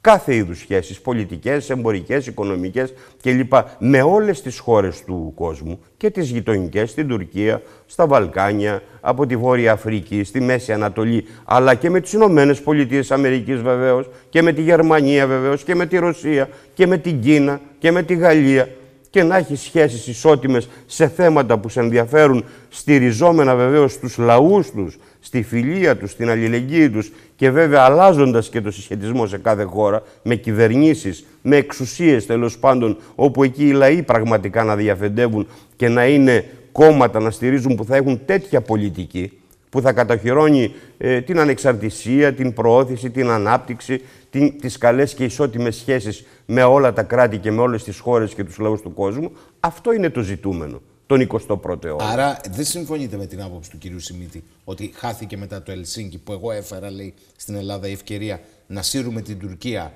κάθε είδους σχέσεις, πολιτικές, εμπορικές, οικονομικές κλπ. με όλες τις χώρες του κόσμου και τις γειτονικές, στην Τουρκία, στα Βαλκάνια, από τη Βόρεια Αφρική, στη Μέση Ανατολή, αλλά και με τις Ηνωμένες Πολιτείες Αμερικής βεβαίως και με τη Γερμανία βεβαίως και με τη Ρωσία και με την Κίνα και με τη Γαλλία και να έχει σχέσεις ισότιμες σε θέματα που σε ενδιαφέρουν στηριζόμενα βεβαίως στους λαούς τους, στη φιλία τους, στην αλληλεγγύη τους και βέβαια αλλάζοντας και το συσχετισμό σε κάθε χώρα με κυβερνήσεις, με εξουσίες τέλος πάντων όπου εκεί οι λαοί πραγματικά να διαφεντεύουν και να είναι κόμματα να στηρίζουν που θα έχουν τέτοια πολιτική που θα κατοχυρώνει ε, την ανεξαρτησία, την προώθηση, την ανάπτυξη, την, τις καλές και ισότιμες σχέσεις με όλα τα κράτη και με όλες τις χώρες και τους λαούς του κόσμου. Αυτό είναι το ζητούμενο τον 21ο αιώνα. Άρα δεν συμφωνείτε με την άποψη του κυρίου Σιμίτη ότι χάθηκε μετά το Ελσίνκι που εγώ έφερα λέει, στην Ελλάδα η ευκαιρία να σύρουμε την Τουρκία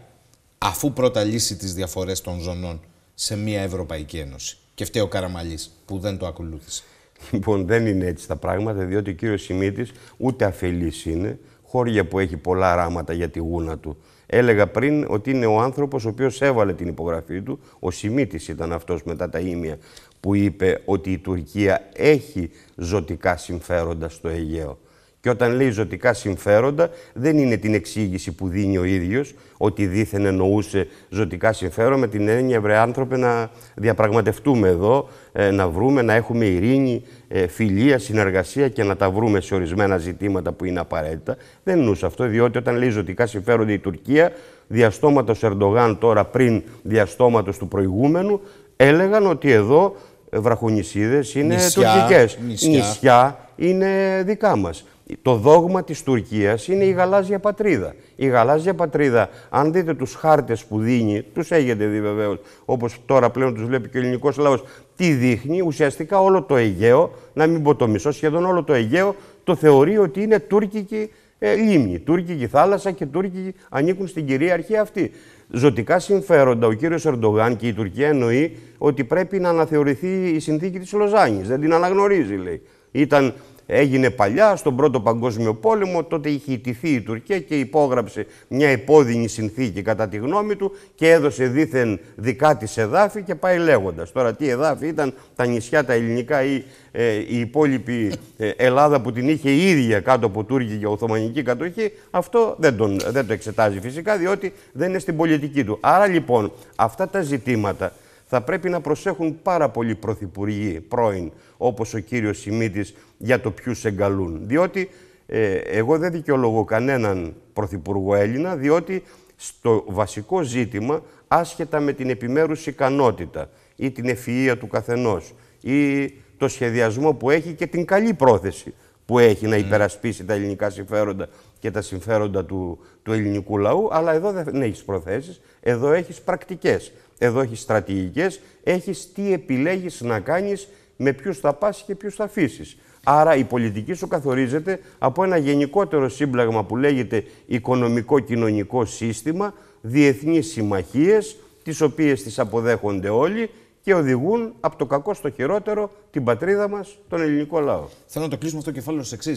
αφού πρώτα λύσει τις διαφορές των ζωνών σε μια Ευρωπαϊκή Ένωση. Και φταίει ο Καραμαλής που δεν το ακολούθησε. Λοιπόν, δεν είναι έτσι τα πράγματα, διότι ο κύριος Σιμίτης ούτε αφελής είναι, χώρια που έχει πολλά ράματα για τη γούνα του. Έλεγα πριν ότι είναι ο άνθρωπος ο οποίος έβαλε την υπογραφή του. Ο Σιμίτης ήταν αυτός μετά τα ίμια που είπε ότι η Τουρκία έχει ζωτικά συμφέροντα στο Αιγαίο. Και όταν λέει ζωτικά συμφέροντα, δεν είναι την εξήγηση που δίνει ο ίδιος ότι δίθεν εννοούσε ζωτικά συμφέροντα, με την έννοια, βρε άνθρωπε, να διαπραγματευτούμε εδώ, ε, να βρούμε, να έχουμε ειρήνη, ε, φιλία, συνεργασία και να τα βρούμε σε ορισμένα ζητήματα που είναι απαραίτητα. Δεν εννοούσε αυτό, διότι όταν λέει ζωτικά συμφέροντα η Τουρκία, διαστόματος Ερντογάν τώρα πριν διαστόματος του προηγούμενου, έλεγαν ότι εδώ βραχονισίδες είναι τουρκικέ. τουρκικές. Νησιά. είναι δικά μας. Το δόγμα της Τουρκίας είναι η γαλάζια πατρίδα. Η γαλάζια πατρίδα, αν δείτε τους χάρτες που δίνει, τους έχετε δει βεβαίως, όπως τώρα πλέον τους βλέπει και ο ελληνικός λαός, τι δείχνει, ουσιαστικά όλο το Αιγαίο, να μην πω το μισό, σχεδόν όλο το Αιγαίο, το θεωρεί ότι είναι τουρκική ε, λίμνη, τουρκική θάλασσα και τουρκική ανήκουν στην κυρίαρχία αυτή ζωτικά συμφέροντα. Ο κύριος Ερντογάν και η Τουρκία εννοεί ότι πρέπει να αναθεωρηθεί η συνθήκη της Λοζάνης. Δεν την αναγνωρίζει, λέει. Ήταν έγινε παλιά στον Πρώτο Παγκόσμιο Πόλεμο. Τότε είχε ιτηθεί η Τουρκία και υπόγραψε μια υπόδεινη συνθήκη κατά τη γνώμη του και έδωσε δίθεν δικά της εδάφη και πάει λέγοντας. Τώρα, τι εδάφη ήταν τα νησιά τα ελληνικά ή ε, η υπόλοιπη ε, Ελλάδα που την είχε η ίδια κάτω από Τούρκη και Οθωμανική κατοχή, αυτό δεν, τον, δεν το εξετάζει φυσικά διότι δεν είναι στην πολιτική του. Άρα λοιπόν αυτά τα ζητήματα θα πρέπει να προσέχουν πάρα πολλοί πρωθυπουργοί πρώην, όπως ο κύριος Σιμίτης, για το ποιους εγκαλούν. Διότι ε, εγώ δεν δικαιολογώ κανέναν πρωθυπουργό Έλληνα, διότι στο βασικό ζήτημα, άσχετα με την επιμέρους ικανότητα ή την ευφυΐα του καθενός ή το σχεδιασμό που έχει και την καλή πρόθεση που έχει να υπερασπίσει τα ελληνικά συμφέροντα και τα συμφέροντα του, ελληνικού λαού, αλλά εδώ δεν έχεις προθέσεις, εδώ έχεις πρακτικές. Εδώ έχεις στρατηγικές, έχεις τι επιλέγεις να κάνεις, με ποιους θα πας και ποιους θα αφήσεις. Άρα η πολιτική σου καθορίζεται από ένα γενικότερο σύμπλαγμα που λέγεται οικονομικό-κοινωνικό σύστημα, διεθνείς συμμαχίες, τις οποίες τις αποδέχονται όλοι και οδηγούν από το κακό στο χειρότερο την πατρίδα μας, τον ελληνικό λαό. Θέλω να το κλείσουμε αυτό το κεφάλαιο σε εξή.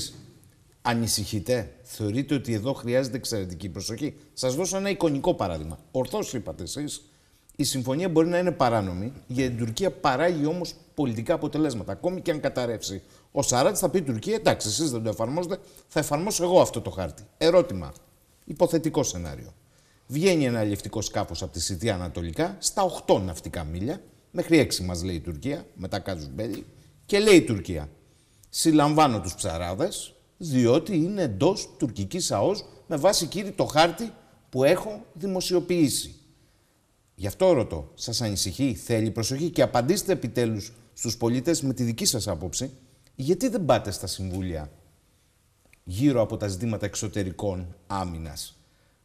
Ανησυχείτε, θεωρείτε ότι εδώ χρειάζεται εξαιρετική προσοχή. Σας δώσω ένα εικονικό παράδειγμα. Ορθώς είπατε εσείς, η συμφωνία μπορεί να είναι παράνομη, γιατί η Τουρκία παράγει όμως πολιτικά αποτελέσματα. Ακόμη και αν καταρρεύσει. Ο Σαράτ, θα πει η Τουρκία, εντάξει, εσείς δεν το εφαρμόζετε, θα εφαρμόσω εγώ αυτό το χάρτη. Ερώτημα. Υποθετικό σενάριο. Βγαίνει ένα αλληλευτικό σκάφος από τη Σιτή Ανατολικά στα 8 ναυτικά μίλια, μέχρι 6 μας λέει η Τουρκία, μετά κάτω μπέλη, και λέει η Τουρκία. Συλλαμβάνω τους ψαράδες, διότι είναι εντός τουρκικής ΑΟΣ με βάση κύριε το χάρτη που έχω δημοσιοποιήσει. Γι' αυτό ρωτώ, σας ανησυχεί, θέλει προσοχή και απαντήστε επιτέλους στους πολίτες με τη δική σας άποψη, γιατί δεν πάτε στα συμβούλια γύρω από τα ζητήματα εξωτερικών άμυνας.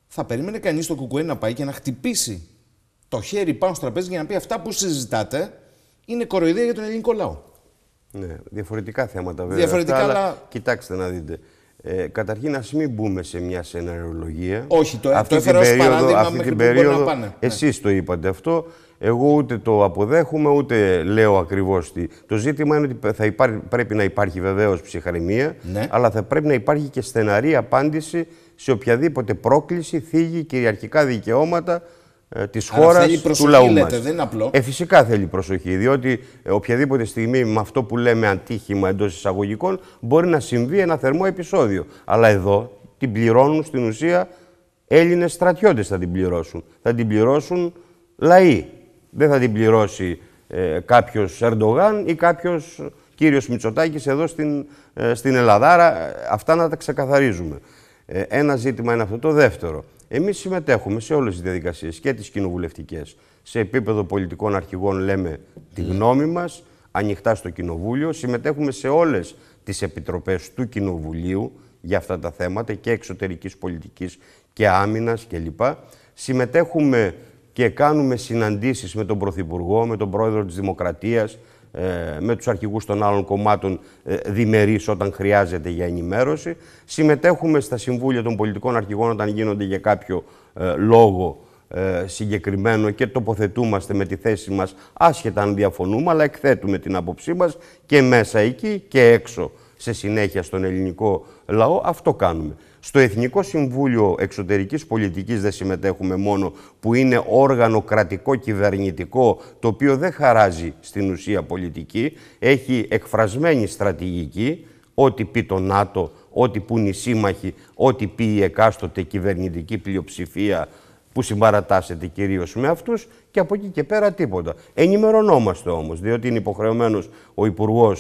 Θα περίμενε κανείς το κουκουέ να πάει και να χτυπήσει το χέρι πάνω στο τραπέζι για να πει αυτά που συζητάτε είναι κοροϊδία για τον ελληνικό λαό. Ναι, διαφορετικά θέματα βέβαια. Διαφορετικά, αλλά... αλλά... Κοιτάξτε να δείτε. Ε, καταρχήν, ας μην μπούμε σε μια σεναριολογία. Όχι, το, αυτή το έφερα ω παράδειγμα αυτή την περίοδο, να Εσείς το είπατε αυτό. Εγώ ούτε το αποδέχομαι, ούτε λέω ακριβώς τι. Το ζήτημα είναι ότι θα πρέπει να υπάρχει βεβαίως ψυχραιμία, ναι. αλλά θα πρέπει να υπάρχει και στεναρή απάντηση σε οποιαδήποτε πρόκληση, θίγει κυριαρχικά δικαιώματα ε, της χώρα του λαού Δεν είναι απλό. Ε, φυσικά θέλει προσοχή, διότι ε, οποιαδήποτε στιγμή με αυτό που λέμε αντίχημα εντός εισαγωγικών μπορεί να συμβεί ένα θερμό επεισόδιο. Αλλά εδώ την πληρώνουν στην ουσία Έλληνες στρατιώτες θα την πληρώσουν. Θα την πληρώσουν λαοί. Δεν θα την πληρώσει ε, κάποιος Ερντογάν ή κάποιος κύριος Μητσοτάκης εδώ στην, ε, στην Ελλάδα. Άρα αυτά να τα ξεκαθαρίζουμε. ένα ζήτημα είναι αυτό. Το δεύτερο. Εμείς συμμετέχουμε σε όλες τις διαδικασίες και τις κοινοβουλευτικές. Σε επίπεδο πολιτικών αρχηγών, λέμε τη ναι. γνώμη μας, ανοιχτά στο Κοινοβούλιο. Συμμετέχουμε σε όλες τις επιτροπές του Κοινοβουλίου για αυτά τα θέματα και εξωτερικής πολιτικής και άμυνας κλπ. Συμμετέχουμε και κάνουμε συναντήσεις με τον Πρωθυπουργό, με τον Πρόεδρο της Δημοκρατίας, ε, με τους αρχηγούς των άλλων κομμάτων ε, διμερείς όταν χρειάζεται για ενημέρωση. Συμμετέχουμε στα συμβούλια των πολιτικών αρχηγών όταν γίνονται για κάποιο ε, λόγο συγκεκριμένο και τοποθετούμαστε με τη θέση μας άσχετα αν διαφωνούμε, αλλά εκθέτουμε την άποψή μας και μέσα εκεί και έξω σε συνέχεια στον ελληνικό λαό. Αυτό κάνουμε. Στο Εθνικό Συμβούλιο Εξωτερικής Πολιτικής δεν συμμετέχουμε μόνο που είναι όργανο κρατικό κυβερνητικό το οποίο δεν χαράζει στην ουσία πολιτική, έχει εκφρασμένη στρατηγική, ό,τι πει το ΝΑΤΟ, ό,τι πουν οι σύμμαχοι, ό,τι πει η εκάστοτε κυβερνητική πλειοψηφία που συμπαρατάσσεται κυρίως με αυτούς και από εκεί και πέρα τίποτα. Ενημερωνόμαστε όμως, διότι είναι υποχρεωμένος ο Υπουργός ε,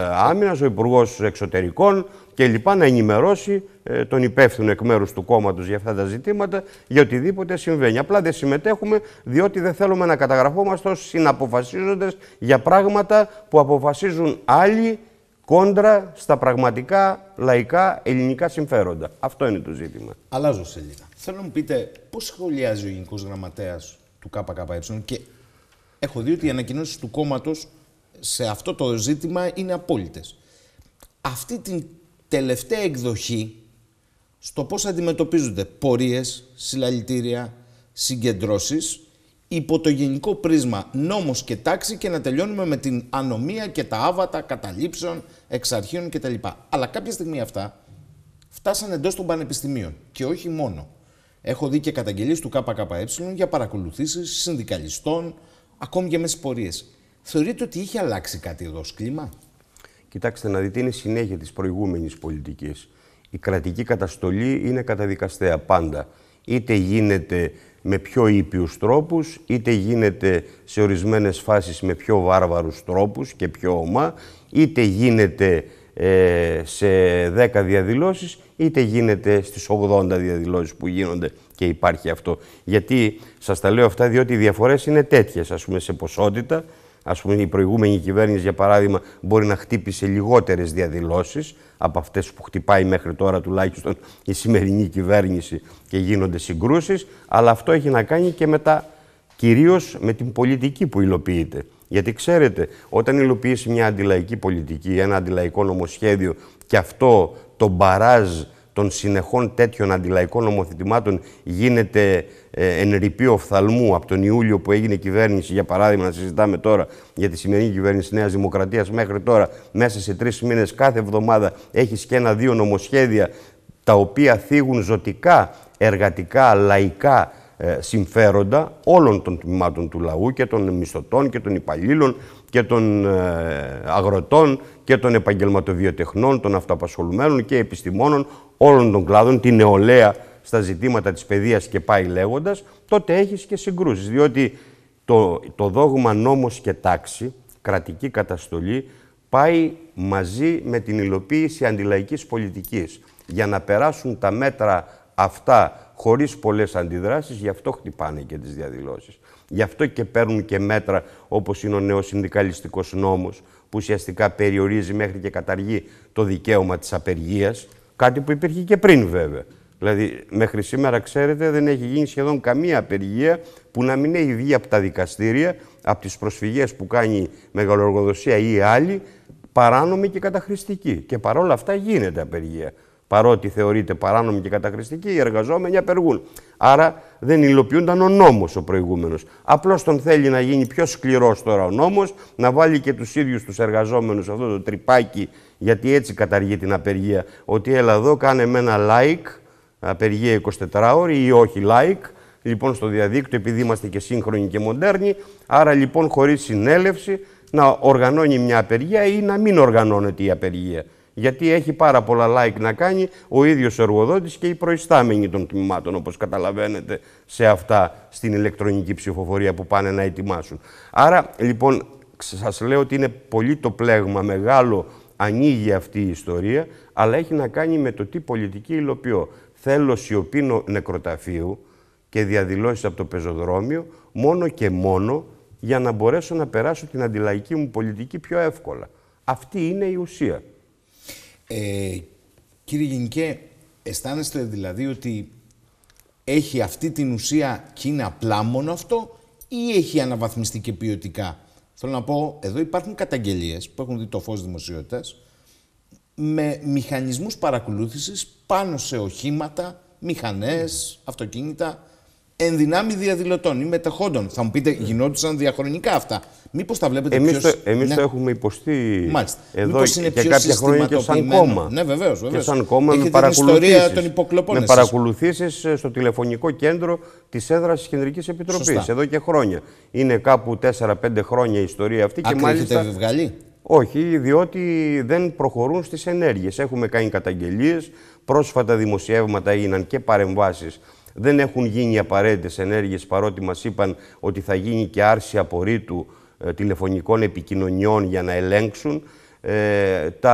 ε, Άμυνας, ο Υπουργός Εξωτερικών, και λοιπά να ενημερώσει ε, τον υπεύθυνο εκ μέρους του κόμματος για αυτά τα ζητήματα, για οτιδήποτε συμβαίνει. Απλά δεν συμμετέχουμε διότι δεν θέλουμε να καταγραφόμαστε ως συναποφασίζοντες για πράγματα που αποφασίζουν άλλοι κόντρα στα πραγματικά λαϊκά ελληνικά συμφέροντα. Αυτό είναι το ζήτημα. Αλλάζω σελίδα. Θέλω να μου πείτε πώς σχολιάζει ο Γενικός Γραμματέας του ΚΚΕ και έχω δει ότι οι ανακοινώσεις του κόμματος σε αυτό το ζήτημα είναι απόλυτες. Αυτή την τελευταία εκδοχή στο πώς αντιμετωπίζονται πορείες, συλλαλητήρια, συγκεντρώσεις υπό το γενικό πρίσμα νόμος και τάξη και να τελειώνουμε με την ανομία και τα άβατα καταλήψεων, εξαρχείων κτλ. Αλλά κάποια στιγμή αυτά φτάσαν εντός των πανεπιστημίων και όχι μόνο. Έχω δει και καταγγελίες του ΚΚΕ για παρακολουθήσεις συνδικαλιστών, ακόμη και μες πορείες. Θεωρείτε ότι είχε αλλάξει κάτι εδώ ως κλίμα? Κοιτάξτε να δείτε, είναι συνέχεια της προηγούμενης πολιτικής. Η κρατική καταστολή είναι καταδικαστέα πάντα. Είτε γίνεται με πιο ήπιους τρόπους, είτε γίνεται σε ορισμένες φάσεις με πιο βάρβαρους τρόπους και πιο ομά, είτε γίνεται ε, σε 10 διαδηλώσεις, είτε γίνεται στις 80 διαδηλώσεις που γίνονται και υπάρχει αυτό. Γιατί σας τα λέω αυτά διότι οι διαφορές είναι τέτοιες, ας πούμε, σε ποσότητα, Ας πούμε, η προηγούμενη κυβέρνηση, για παράδειγμα, μπορεί να χτύπησε λιγότερες διαδηλώσεις από αυτές που χτυπάει μέχρι τώρα τουλάχιστον η σημερινή κυβέρνηση και γίνονται συγκρούσεις. Αλλά αυτό έχει να κάνει και μετά, κυρίως με την πολιτική που υλοποιείται. Γιατί ξέρετε, όταν υλοποιήσει μια αντιλαϊκή πολιτική, ένα αντιλαϊκό νομοσχέδιο και αυτό το μπαράζ των συνεχών τέτοιων αντιλαϊκών νομοθετημάτων γίνεται ε, εν οφθαλμού από τον Ιούλιο που έγινε κυβέρνηση, για παράδειγμα, να συζητάμε τώρα για τη σημερινή κυβέρνηση Νέας Δημοκρατίας μέχρι τώρα, μέσα σε τρεις μήνες, κάθε εβδομάδα έχεις και ένα-δύο νομοσχέδια τα οποία θίγουν ζωτικά εργατικά, λαϊκά ε, συμφέροντα όλων των τμήματων του λαού και των μισθωτών και των υπαλλήλων και των ε, αγροτών και των επαγγελματοβιοτεχνών, των αυτοαπασχολουμένων και επιστημόνων όλων των κλάδων, την νεολαία στα ζητήματα της παιδείας και πάει λέγοντας, τότε έχεις και συγκρούσεις. Διότι το, το δόγμα νόμος και τάξη, κρατική καταστολή, πάει μαζί με την υλοποίηση αντιλαϊκής πολιτικής. Για να περάσουν τα μέτρα αυτά χωρίς πολλές αντιδράσεις, γι' αυτό χτυπάνε και τις διαδηλώσεις. Γι' αυτό και παίρνουν και μέτρα όπως είναι ο νεοσυνδικαλιστικός νόμος, που ουσιαστικά περιορίζει μέχρι και καταργεί το δικαίωμα της απεργίας, Κάτι που υπήρχε και πριν βέβαια. Δηλαδή, μέχρι σήμερα, ξέρετε, δεν έχει γίνει σχεδόν καμία απεργία που να μην έχει βγει από τα δικαστήρια, από τις προσφυγές που κάνει η μεγαλοργοδοσία ή άλλη, παράνομη και καταχρηστική. Και παρόλα αυτά γίνεται απεργία. Παρότι θεωρείται παράνομη και κατακριστική, οι εργαζόμενοι απεργούν. Άρα δεν υλοποιούνταν ο νόμος ο προηγούμενος. Απλώς τον θέλει να γίνει πιο σκληρός τώρα ο νόμος, να βάλει και τους ίδιους τους εργαζόμενους αυτό το τρυπάκι, γιατί έτσι καταργεί την απεργία, ότι έλα εδώ κάνε με ένα like, απεργία 24 ώρη ή όχι like, λοιπόν στο διαδίκτυο επειδή είμαστε και σύγχρονοι και μοντέρνοι, άρα λοιπόν χωρίς συνέλευση να οργανώνει μια απεργία ή να μην οργανώνεται η απεργία γιατί έχει πάρα πολλά like να κάνει ο ίδιος ο εργοδότης και οι προϊστάμενοι των τμήματων, όπως καταλαβαίνετε, σε αυτά στην ηλεκτρονική ψηφοφορία που πάνε να ετοιμάσουν. Άρα, λοιπόν, σας λέω ότι είναι πολύ το πλέγμα, μεγάλο ανοίγει αυτή η ιστορία, αλλά έχει να κάνει με το τι πολιτική υλοποιώ. Θέλω σιωπή νεκροταφείου και διαδηλώσεις από το πεζοδρόμιο, μόνο και μόνο για να μπορέσω να περάσω την αντιλαϊκή μου πολιτική πιο εύκολα. Αυτή είναι η ουσία. Ε, κύριε Γενικέ, αισθάνεστε δηλαδή ότι έχει αυτή την ουσία και είναι απλά μόνο αυτό ή έχει αναβαθμιστεί και ποιοτικά. Θέλω να πω, εδώ υπάρχουν καταγγελίες που έχουν δει το φως δημοσιότητας με μηχανισμούς παρακολούθησης πάνω σε οχήματα, μηχανές, αυτοκίνητα εν δυνάμει διαδηλωτών ή μετεχόντων. Θα μου πείτε, γινόντουσαν διαχρονικά αυτά. Μήπως τα βλέπετε εμείς πιο. Εμεί ναι. το έχουμε υποστεί Μάλιστα. εδώ Μήπως είναι για κάποια χρόνια και σαν κόμμα. Ναι, βεβαίως. Και σαν κόμμα με παρακολουθήσει. ιστορία των υποκλοπών. Με παρακολουθήσεις ε, στο τηλεφωνικό κέντρο της έδρας της Κεντρικής Επιτροπής εδώ και χρόνια. Είναι κάπου 4-5 χρόνια η ιστορία αυτή. και μάλιστα... έχετε βγάλει. Όχι, διότι δεν προχωρούν στις ενέργειες. Έχουμε κάνει καταγγελίες, πρόσφατα δημοσιεύματα έγιναν και παρεμβάσεις δεν έχουν γίνει απαραίτητες ενέργειες παρότι μας είπαν ότι θα γίνει και άρση απορρίτου ε, τηλεφωνικών επικοινωνιών για να ελέγξουν. Ε, τα,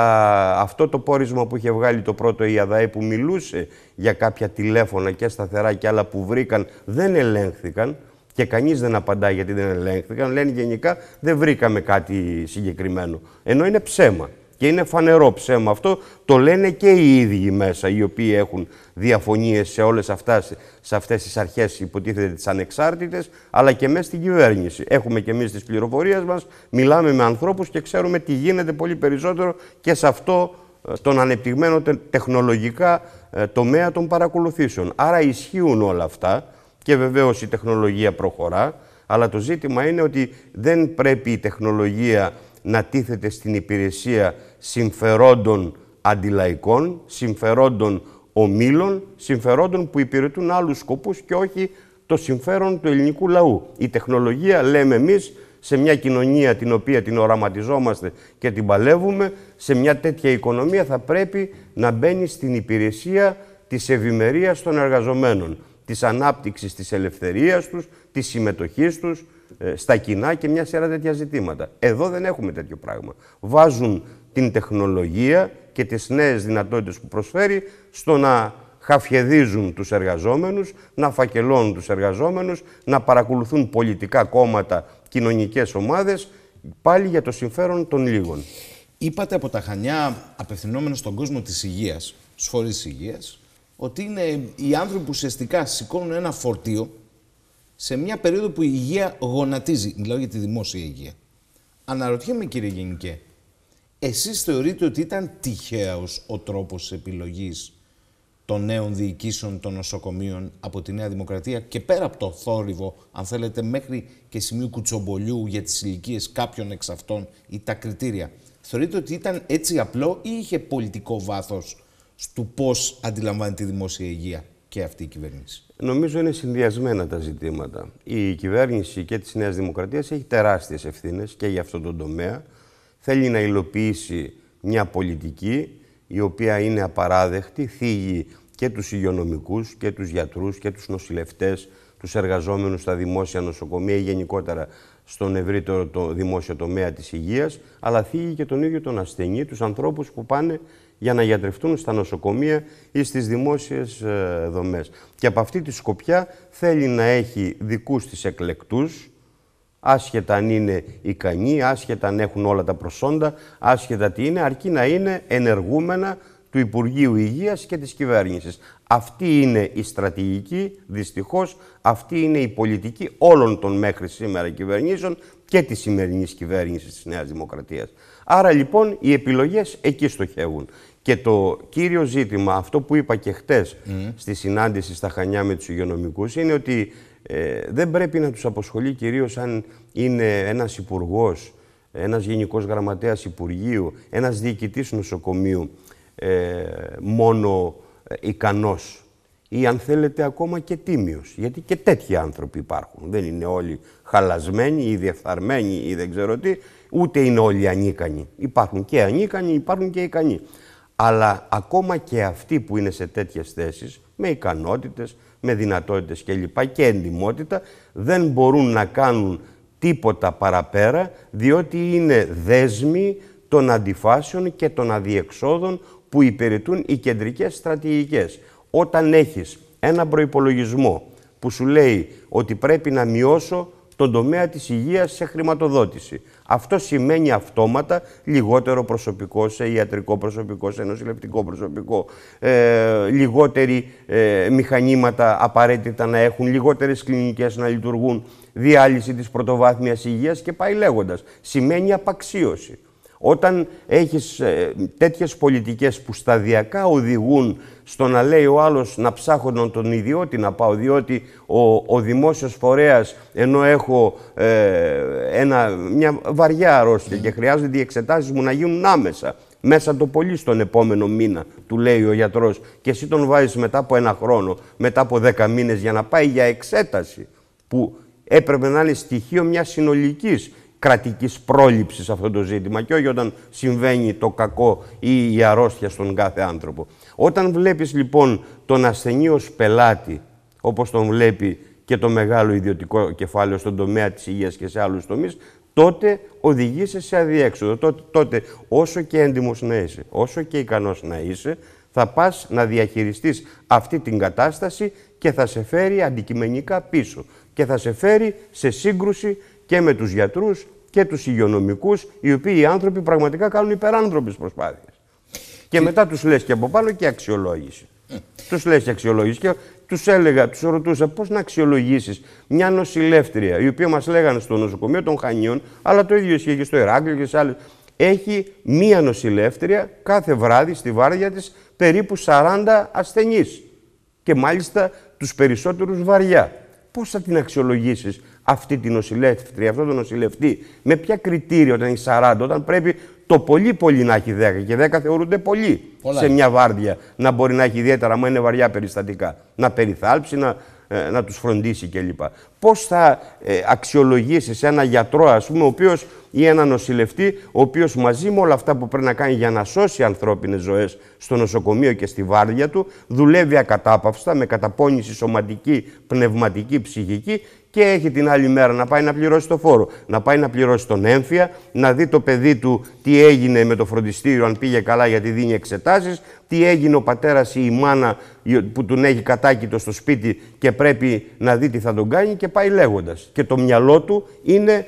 αυτό το πόρισμα που είχε βγάλει το πρώτο Ιαδαέ που μιλούσε για κάποια τηλέφωνα και σταθερά και άλλα που βρήκαν δεν ελέγχθηκαν και κανείς δεν απαντά γιατί δεν ελέγχθηκαν. Λένε γενικά δεν βρήκαμε κάτι συγκεκριμένο. Ενώ είναι ψέμα. Και είναι φανερό ψέμα αυτό, το λένε και οι ίδιοι μέσα, οι οποίοι έχουν διαφωνίες σε όλες αυτάς, σε αυτές τις αρχές υποτίθεται τις ανεξάρτητες, αλλά και μέσα στην κυβέρνηση. Έχουμε και εμείς τις πληροφορίες μας, μιλάμε με ανθρώπους και ξέρουμε τι γίνεται πολύ περισσότερο και σε αυτό ε, τον ανεπτυγμένο τεχνολογικά ε, τομέα των παρακολουθήσεων. Άρα ισχύουν όλα αυτά και βεβαίως η τεχνολογία προχωρά, αλλά το ζήτημα είναι ότι δεν πρέπει η τεχνολογία να τίθεται στην υπηρεσία συμφερόντων αντιλαϊκών, συμφερόντων ομίλων, συμφερόντων που υπηρετούν άλλους σκοπούς και όχι το συμφέρον του ελληνικού λαού. Η τεχνολογία, λέμε εμείς, σε μια κοινωνία την οποία την οραματιζόμαστε και την παλεύουμε, σε μια τέτοια οικονομία θα πρέπει να μπαίνει στην υπηρεσία της ευημερίας των εργαζομένων, της ανάπτυξης της ελευθερίας τους, της συμμετοχής τους, ε, στα κοινά και μια σειρά τέτοια ζητήματα. Εδώ δεν έχουμε τέτοιο πράγμα. Βάζουν την τεχνολογία και τις νέες δυνατότητες που προσφέρει στο να χαφιεδίζουν τους εργαζόμενους, να φακελώνουν τους εργαζόμενους, να παρακολουθούν πολιτικά κόμματα, κοινωνικές ομάδες, πάλι για το συμφέρον των λίγων. Είπατε από τα Χανιά, απευθυνόμενο στον κόσμο της υγείας, στους φορείς υγείας, ότι είναι οι άνθρωποι που ουσιαστικά σηκώνουν ένα φορτίο σε μια περίοδο που η υγεία γονατίζει. Μιλάω για τη δημόσια υγεία. Αναρωτιέμαι κύριε Γενικέ, εσείς θεωρείτε ότι ήταν τυχαίος ο τρόπος επιλογής των νέων διοικήσεων των νοσοκομείων από τη Νέα Δημοκρατία και πέρα από το θόρυβο, αν θέλετε, μέχρι και σημείο κουτσομπολιού για τις ηλικίες κάποιων εξ αυτών ή τα κριτήρια. Θεωρείτε ότι ήταν έτσι απλό ή είχε πολιτικό βάθος του πώς αντιλαμβάνεται η δημόσια υγεία και αυτή η ειχε πολιτικο βαθος του πως αντιλαμβανεται τη δημοσια υγεια και αυτη η κυβερνηση Νομίζω είναι συνδυασμένα τα ζητήματα. Η κυβέρνηση και της Νέας Δημοκρατίας έχει τεράστιες ευθύνες και για αυτόν τον τομέα. Θέλει να υλοποιήσει μια πολιτική η οποία είναι απαράδεκτη, θίγει και τους υγειονομικούς και τους γιατρούς και τους νοσηλευτές, τους εργαζόμενους στα δημόσια νοσοκομεία ή γενικότερα στον ευρύτερο δημόσιο τομέα της υγείας, αλλά θίγει και τον ίδιο τον ασθενή, τους ανθρώπους που πάνε για να γιατρευτούν στα νοσοκομεία ή στις δημόσιες ε, δομές. Και από αυτή τη σκοπιά θέλει να έχει δικούς της εκλεκτούς, άσχετα αν είναι ικανοί, άσχετα αν έχουν όλα τα προσόντα, άσχετα τι είναι, αρκεί να είναι ενεργούμενα του Υπουργείου Υγείας και της κυβέρνησης. Αυτή είναι η στρατηγική, δυστυχώς, αυτή είναι η πολιτική όλων των μέχρι σήμερα κυβερνήσεων και της σημερινής κυβέρνησης της Νέας Δημοκρατίας. Άρα λοιπόν οι επιλογές εκεί στοχεύουν. Και το κύριο ζήτημα, αυτό που είπα και χτες στη συνάντηση στα Χανιά με τους υγειονομικούς, είναι ότι ε, δεν πρέπει να τους αποσχολεί κυρίως αν είναι ένας υπουργός, ένας γενικός γραμματέας Υπουργείου, ένας διοικητής νοσοκομείου ε, μόνο ε, ικανός ή αν θέλετε ακόμα και τίμιος. Γιατί και τέτοιοι άνθρωποι υπάρχουν. Δεν είναι όλοι χαλασμένοι ή διεφθαρμένοι ή δεν ξέρω τι, ούτε είναι όλοι ανίκανοι. Υπάρχουν και ανίκανοι, υπάρχουν και ικανοί. Αλλά ακόμα και αυτοί που είναι σε τέτοιες θέσεις, με ικανότητες, με δυνατότητες και και εντιμότητα, δεν μπορούν να κάνουν τίποτα παραπέρα, διότι είναι δέσμοι των αντιφάσεων και των αδιεξόδων που υπηρετούν οι κεντρικές στρατηγικές. Όταν έχεις ένα προϋπολογισμό που σου λέει ότι πρέπει να μειώσω στον τομέα της υγείας σε χρηματοδότηση. Αυτό σημαίνει αυτόματα λιγότερο προσωπικό σε ιατρικό προσωπικό, σε νοσηλευτικό προσωπικό, ε, λιγότερη ε, μηχανήματα απαραίτητα να έχουν, λιγότερες κλινικές να λειτουργούν, διάλυση της πρωτοβάθμιας υγείας και πάει λέγοντας. Σημαίνει απαξίωση. Όταν έχεις ε, τέτοιες πολιτικές που σταδιακά οδηγούν στο να λέει ο άλλος να ψάχνω τον ιδιώτη να πάω, διότι ο, ο δημόσιος φορέας, ενώ έχω ε, ένα, μια βαριά αρρώστια και χρειάζονται οι εξετάσεις μου να γίνουν άμεσα, μέσα το πολύ στον επόμενο μήνα, του λέει ο γιατρός, και εσύ τον βάζεις μετά από ένα χρόνο, μετά από δέκα μήνες για να πάει για εξέταση, που έπρεπε να είναι στοιχείο μιας συνολικής κρατικής πρόληψης αυτό το ζήτημα και όχι όταν συμβαίνει το κακό ή η αρρώστια στον κάθε άνθρωπο. Όταν βλέπεις λοιπόν τον ασθενή ως πελάτη, όπως τον βλέπει και το μεγάλο ιδιωτικό κεφάλαιο στον τομέα της υγείας και σε άλλους τομείς, τότε οδηγείσαι σε αδιέξοδο. Τότε, τότε όσο και έντιμος να είσαι, όσο και ικανός να είσαι, θα πας να διαχειριστείς αυτή την κατάσταση και θα σε φέρει αντικειμενικά πίσω και θα σε φέρει σε σύγκρουση και με τους γιατρούς και τους υγειονομικούς, οι οποίοι οι άνθρωποι πραγματικά κάνουν υπεράνθρωπες προσπάθειες. Και μετά τους λες και από πάνω και αξιολόγηση. Τους λες και αξιολόγηση. Και τους έλεγα, τους ρωτούσα πώς να αξιολογήσεις μια νοσηλεύτρια, η οποία μας λέγανε στο νοσοκομείο των Χανιών, αλλά το ίδιο ισχύει και στο Ηράκλειο και σε άλλες. Έχει μία νοσηλεύτρια κάθε βράδυ στη βάρδια της περίπου 40 ασθενείς. Και μάλιστα τους περισσότερους βαριά. Πώς θα την αξιολογήσεις αυτή τη νοσηλεύτρια, αυτό τον νοσηλευτή, με ποια κριτήρια όταν έχεις 40, όταν πρέπει το πολύ πολύ να έχει 10 και 10 θεωρούνται πολύ σε μια βάρδια να μπορεί να έχει ιδιαίτερα, άμα είναι βαριά περιστατικά, να περιθάλψει, να, ε, να τους φροντίσει κλπ. Πώς θα ε, αξιολογήσεις ένα γιατρό, ας πούμε, ο οποίος, ή ένα νοσηλευτή, ο οποίος μαζί με όλα αυτά που πρέπει να κάνει για να σώσει ανθρώπινες ζωές στο νοσοκομείο και στη βάρδια του, δουλεύει ακατάπαυστα, με καταπώνηση σωματική, πνευματική, ψυχική και έχει την άλλη μέρα να πάει να πληρώσει το φόρο, να πάει να πληρώσει τον έμφυα, να δει το παιδί του τι έγινε με το φροντιστήριο, αν πήγε καλά γιατί δίνει εξετάσεις, τι έγινε ο πατέρας ή η μάνα που τον έχει κατάκητο στο σπίτι και πρέπει να δει τι θα τον κάνει και πάει λέγοντας. Και το μυαλό του είναι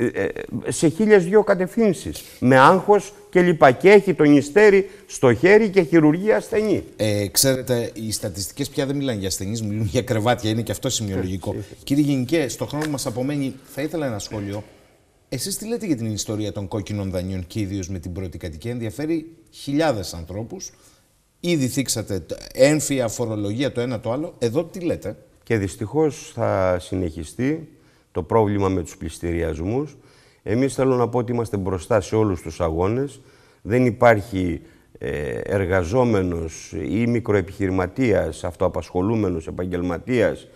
ε, ε, σε χίλιες δυο κατευθύνσεις. με άγχος και λοιπά. Και έχει τον ιστέρι στο χέρι και χειρουργεί ασθενή. Ε, ξέρετε, οι στατιστικές πια δεν μιλάνε για ασθενείς, μιλούν για κρεβάτια, είναι και αυτό σημειολογικό. Ε, Κύριε Γενικέ, στο χρόνο που μας απομένει, θα ήθελα ένα σχόλιο. Εσείς τι λέτε για την ιστορία των κόκκινων δανείων και ιδίως με την πρώτη κατοικία, ενδιαφέρει χιλιάδες ανθρώπους. Ήδη θίξατε έμφυα φορολογία το ένα το άλλο. Εδώ τι λέτε. Και δυστυχώς θα συνεχιστεί το πρόβλημα με τους πληστηριασμούς. Εμείς θέλω να πω ότι είμαστε μπροστά σε όλους τους αγώνες. Δεν υπάρχει ε, εργαζόμενος ή μικροεπιχειρηματίας, αυτοαπασχολούμενος επαγγελματίας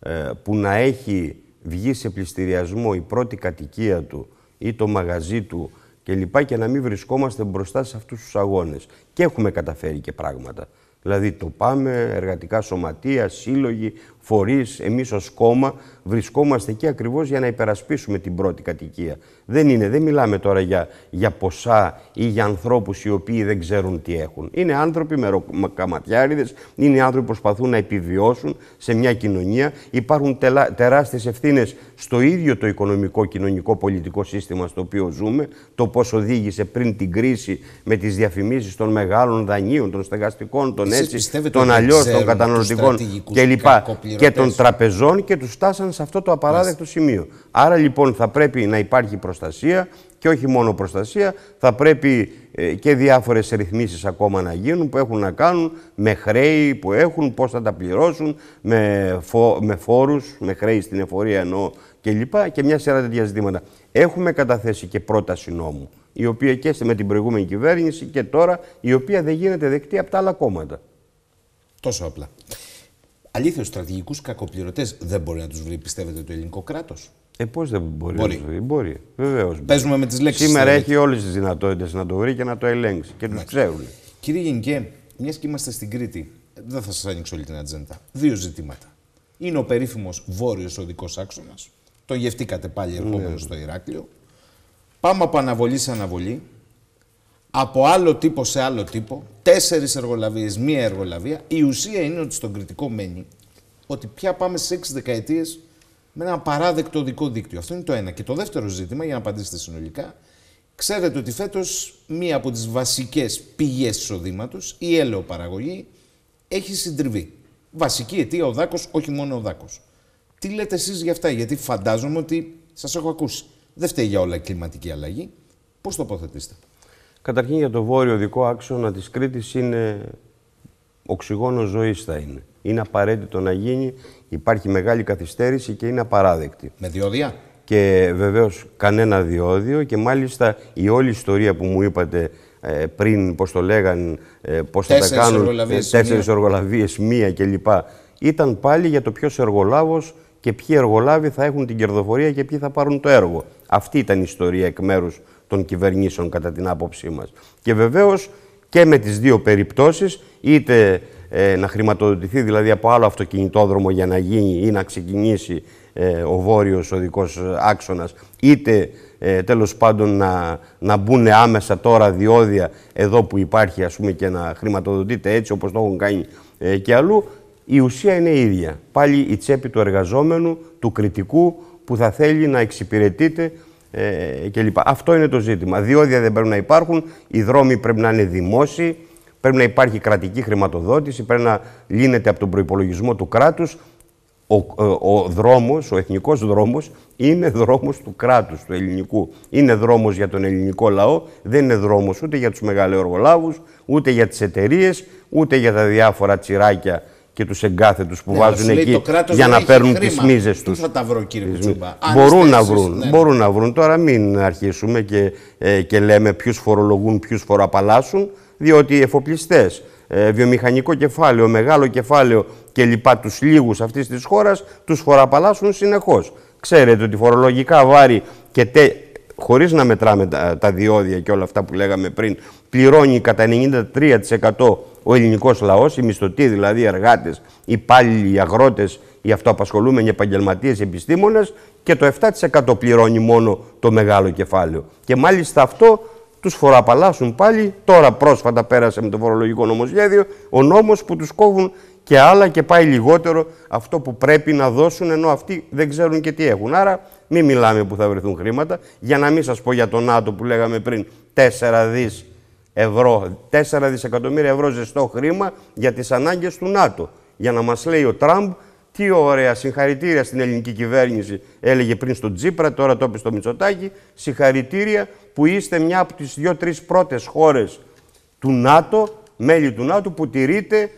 ε, που να έχει βγει σε πληστηριασμό η πρώτη κατοικία του ή το μαγαζί του και λοιπά και να μην βρισκόμαστε μπροστά σε αυτούς τους αγώνες. Και έχουμε καταφέρει και πράγματα. Δηλαδή το πάμε, εργατικά σωματεία, σύλλογοι, φορείς, εμείς ως κόμμα, βρισκόμαστε εκεί ακριβώς για να υπερασπίσουμε την πρώτη κατοικία. Δεν είναι, δεν μιλάμε τώρα για, για ποσά ή για ανθρώπους οι οποίοι δεν ξέρουν τι έχουν. Είναι άνθρωποι με καματιάριδες, είναι άνθρωποι που προσπαθούν να επιβιώσουν σε μια κοινωνία. Υπάρχουν τελα... τεράστιες ευθύνες στο ίδιο το οικονομικό, κοινωνικό, πολιτικό σύστημα στο οποίο ζούμε. Το πώς οδήγησε πριν την κρίση με τις διαφημίσεις των μεγάλων δανείων, των στεγαστικών, των έτσι, των αλλιώς, των καταναλωτικών κλπ και των τραπεζών και τους φτάσαν σε αυτό το απαράδεκτο σημείο. Άρα λοιπόν θα πρέπει να υπάρχει προστασία και όχι μόνο προστασία, θα πρέπει ε, και διάφορες ρυθμίσεις ακόμα να γίνουν που έχουν να κάνουν με χρέη που έχουν, πώς θα τα πληρώσουν, με, φο, με φόρους, με χρέη στην εφορία εννοώ και λοιπά και μια σειρά τέτοια ζητήματα. Έχουμε καταθέσει και πρόταση νόμου, η οποία και με την προηγούμενη κυβέρνηση και τώρα, η οποία δεν γίνεται δεκτή από τα άλλα κόμματα. Τόσο απλά. Αλήθεια, στρατηγικούς κακοπληρωτές δεν μπορεί να τους βρει, πιστεύετε, το ελληνικό κράτος. Ε, πώς δεν μπορεί, μπορεί. να του βρει. Μπορεί. Βεβαίως. Παίζουμε με τις λέξεις. Σήμερα έχει όλες τις δυνατότητες να το βρει και να το ελέγξει. Και τους ξέρουν. Κύριε Γενικέ, μιας και είμαστε στην Κρήτη, δεν θα σας ανοίξω όλη την ατζέντα. Δύο ζητήματα. Είναι ο περίφημος βόρειος οδικό άξονας. Το γευτήκατε πάλι ναι, ερχόμενο ναι. στο Ηράκλειο. Πάμε από αναβολή σε αναβολή από άλλο τύπο σε άλλο τύπο, τέσσερις εργολαβίες, μία εργολαβία. Η ουσία είναι ότι στον κριτικό μένει ότι πια πάμε σε έξι δεκαετίες με ένα παράδεκτο δικό δίκτυο. Αυτό είναι το ένα. Και το δεύτερο ζήτημα, για να απαντήσετε συνολικά, ξέρετε ότι φέτος μία από τις βασικές πηγές εισοδήματος, η έλαιοπαραγωγή, έχει συντριβεί. Βασική αιτία ο δάκος, όχι μόνο ο δάκος. Τι λέτε εσείς για αυτά, γιατί φαντάζομαι ότι σας έχω ακούσει. Δεν φταίει για όλα η κλιματική αλλαγή. Πώς τοποθετήσετε. Καταρχήν για το βόρειο δικό άξονα της Κρήτης είναι οξυγόνο ζωής θα είναι. Είναι απαραίτητο να γίνει, υπάρχει μεγάλη καθυστέρηση και είναι απαράδεκτη. Με διόδια. Και βεβαίως κανένα διόδιο και μάλιστα η όλη ιστορία που μου είπατε ε, πριν, πώς το λέγαν, πώ ε, πώς θα τα κάνουν, οργολαβίες, ε, τέσσερις μία. μία κλπ. Ήταν πάλι για το ποιος εργολάβος και ποιοι εργολάβοι θα έχουν την κερδοφορία και ποιοι θα πάρουν το έργο. Αυτή ήταν η ιστορία εκ μέρους των κυβερνήσεων κατά την άποψή μας. Και βεβαίως και με τις δύο περιπτώσεις, είτε ε, να χρηματοδοτηθεί δηλαδή από άλλο αυτοκινητόδρομο για να γίνει ή να ξεκινήσει ε, ο βόρειος οδικός άξονας, είτε ε, τέλος πάντων να, να μπουν άμεσα τώρα διόδια εδώ που υπάρχει ας πούμε και να χρηματοδοτείται έτσι όπως το έχουν κάνει ε, και αλλού, η ουσία είναι η ίδια. Πάλι η τσέπη του εργαζόμενου, του κριτικού που θα θέλει να εξυπηρετείται ε, Αυτό είναι το ζήτημα. Διόδια δεν πρέπει να υπάρχουν, οι δρόμοι πρέπει να είναι δημόσιοι, πρέπει να υπάρχει κρατική χρηματοδότηση, πρέπει να λύνεται από τον προπολογισμό του κράτους. Ο, ο, ε, ο δρόμος, ο εθνικός δρόμος, είναι δρόμος του κράτους, του ελληνικού. Είναι δρόμος για τον ελληνικό λαό, δεν είναι δρόμος ούτε για τους μεγαλεοργολάβους, ούτε για τις εταιρείες, ούτε για τα διάφορα τσιράκια και τους εγκάθετους που ναι, βάζουν εκεί για να παίρνουν τις μίζες τους. θα τα βρω, κύριε Κουτσούμπα. Μπορούν να, βρουν, ναι. μπορούν να βρουν. Τώρα μην αρχίσουμε και, ε, και λέμε ποιους φορολογούν, ποιους φοροαπαλλάσσουν, διότι οι εφοπλιστές, ε, βιομηχανικό κεφάλαιο, μεγάλο κεφάλαιο κλπ. τους λίγους αυτής της χώρας τους φοροαπαλλάσσουν συνεχώς. Ξέρετε ότι φορολογικά βάρη και τε, χωρίς να μετράμε τα, τα διόδια και όλα αυτά που λέγαμε πριν, πληρώνει κατά 93% ο ελληνικός λαός, οι μισθωτοί δηλαδή, οι εργάτες, οι υπάλληλοι, οι αγρότες, οι αυτοαπασχολούμενοι επαγγελματίες, οι επιστήμονες και το 7% πληρώνει μόνο το μεγάλο κεφάλαιο. Και μάλιστα αυτό τους φοροαπαλλάσσουν πάλι. Τώρα πρόσφατα πέρασε με το φορολογικό νομοσχέδιο ο νόμος που τους κόβουν και άλλα και πάει λιγότερο αυτό που πρέπει να δώσουν ενώ αυτοί δεν ξέρουν και τι έχουν. Άρα μην μιλάμε που θα βρεθούν χρήματα. Για να μην σας πω για τον ΝΑΤΟ που λέγαμε πριν 4 δις ευρώ, 4 δισεκατομμύρια ευρώ ζεστό χρήμα για τις ανάγκες του ΝΑΤΟ. Για να μας λέει ο Τραμπ τι ωραία συγχαρητήρια στην ελληνική κυβέρνηση, έλεγε πριν στον Τζίπρα, τώρα το είπε στο Μητσοτάκη, συγχαρητήρια που είστε μια από τις δύο-τρεις πρώτες χώρες του ΝΑΤΟ, μέλη του ΝΑΤΟ, που τηρείτε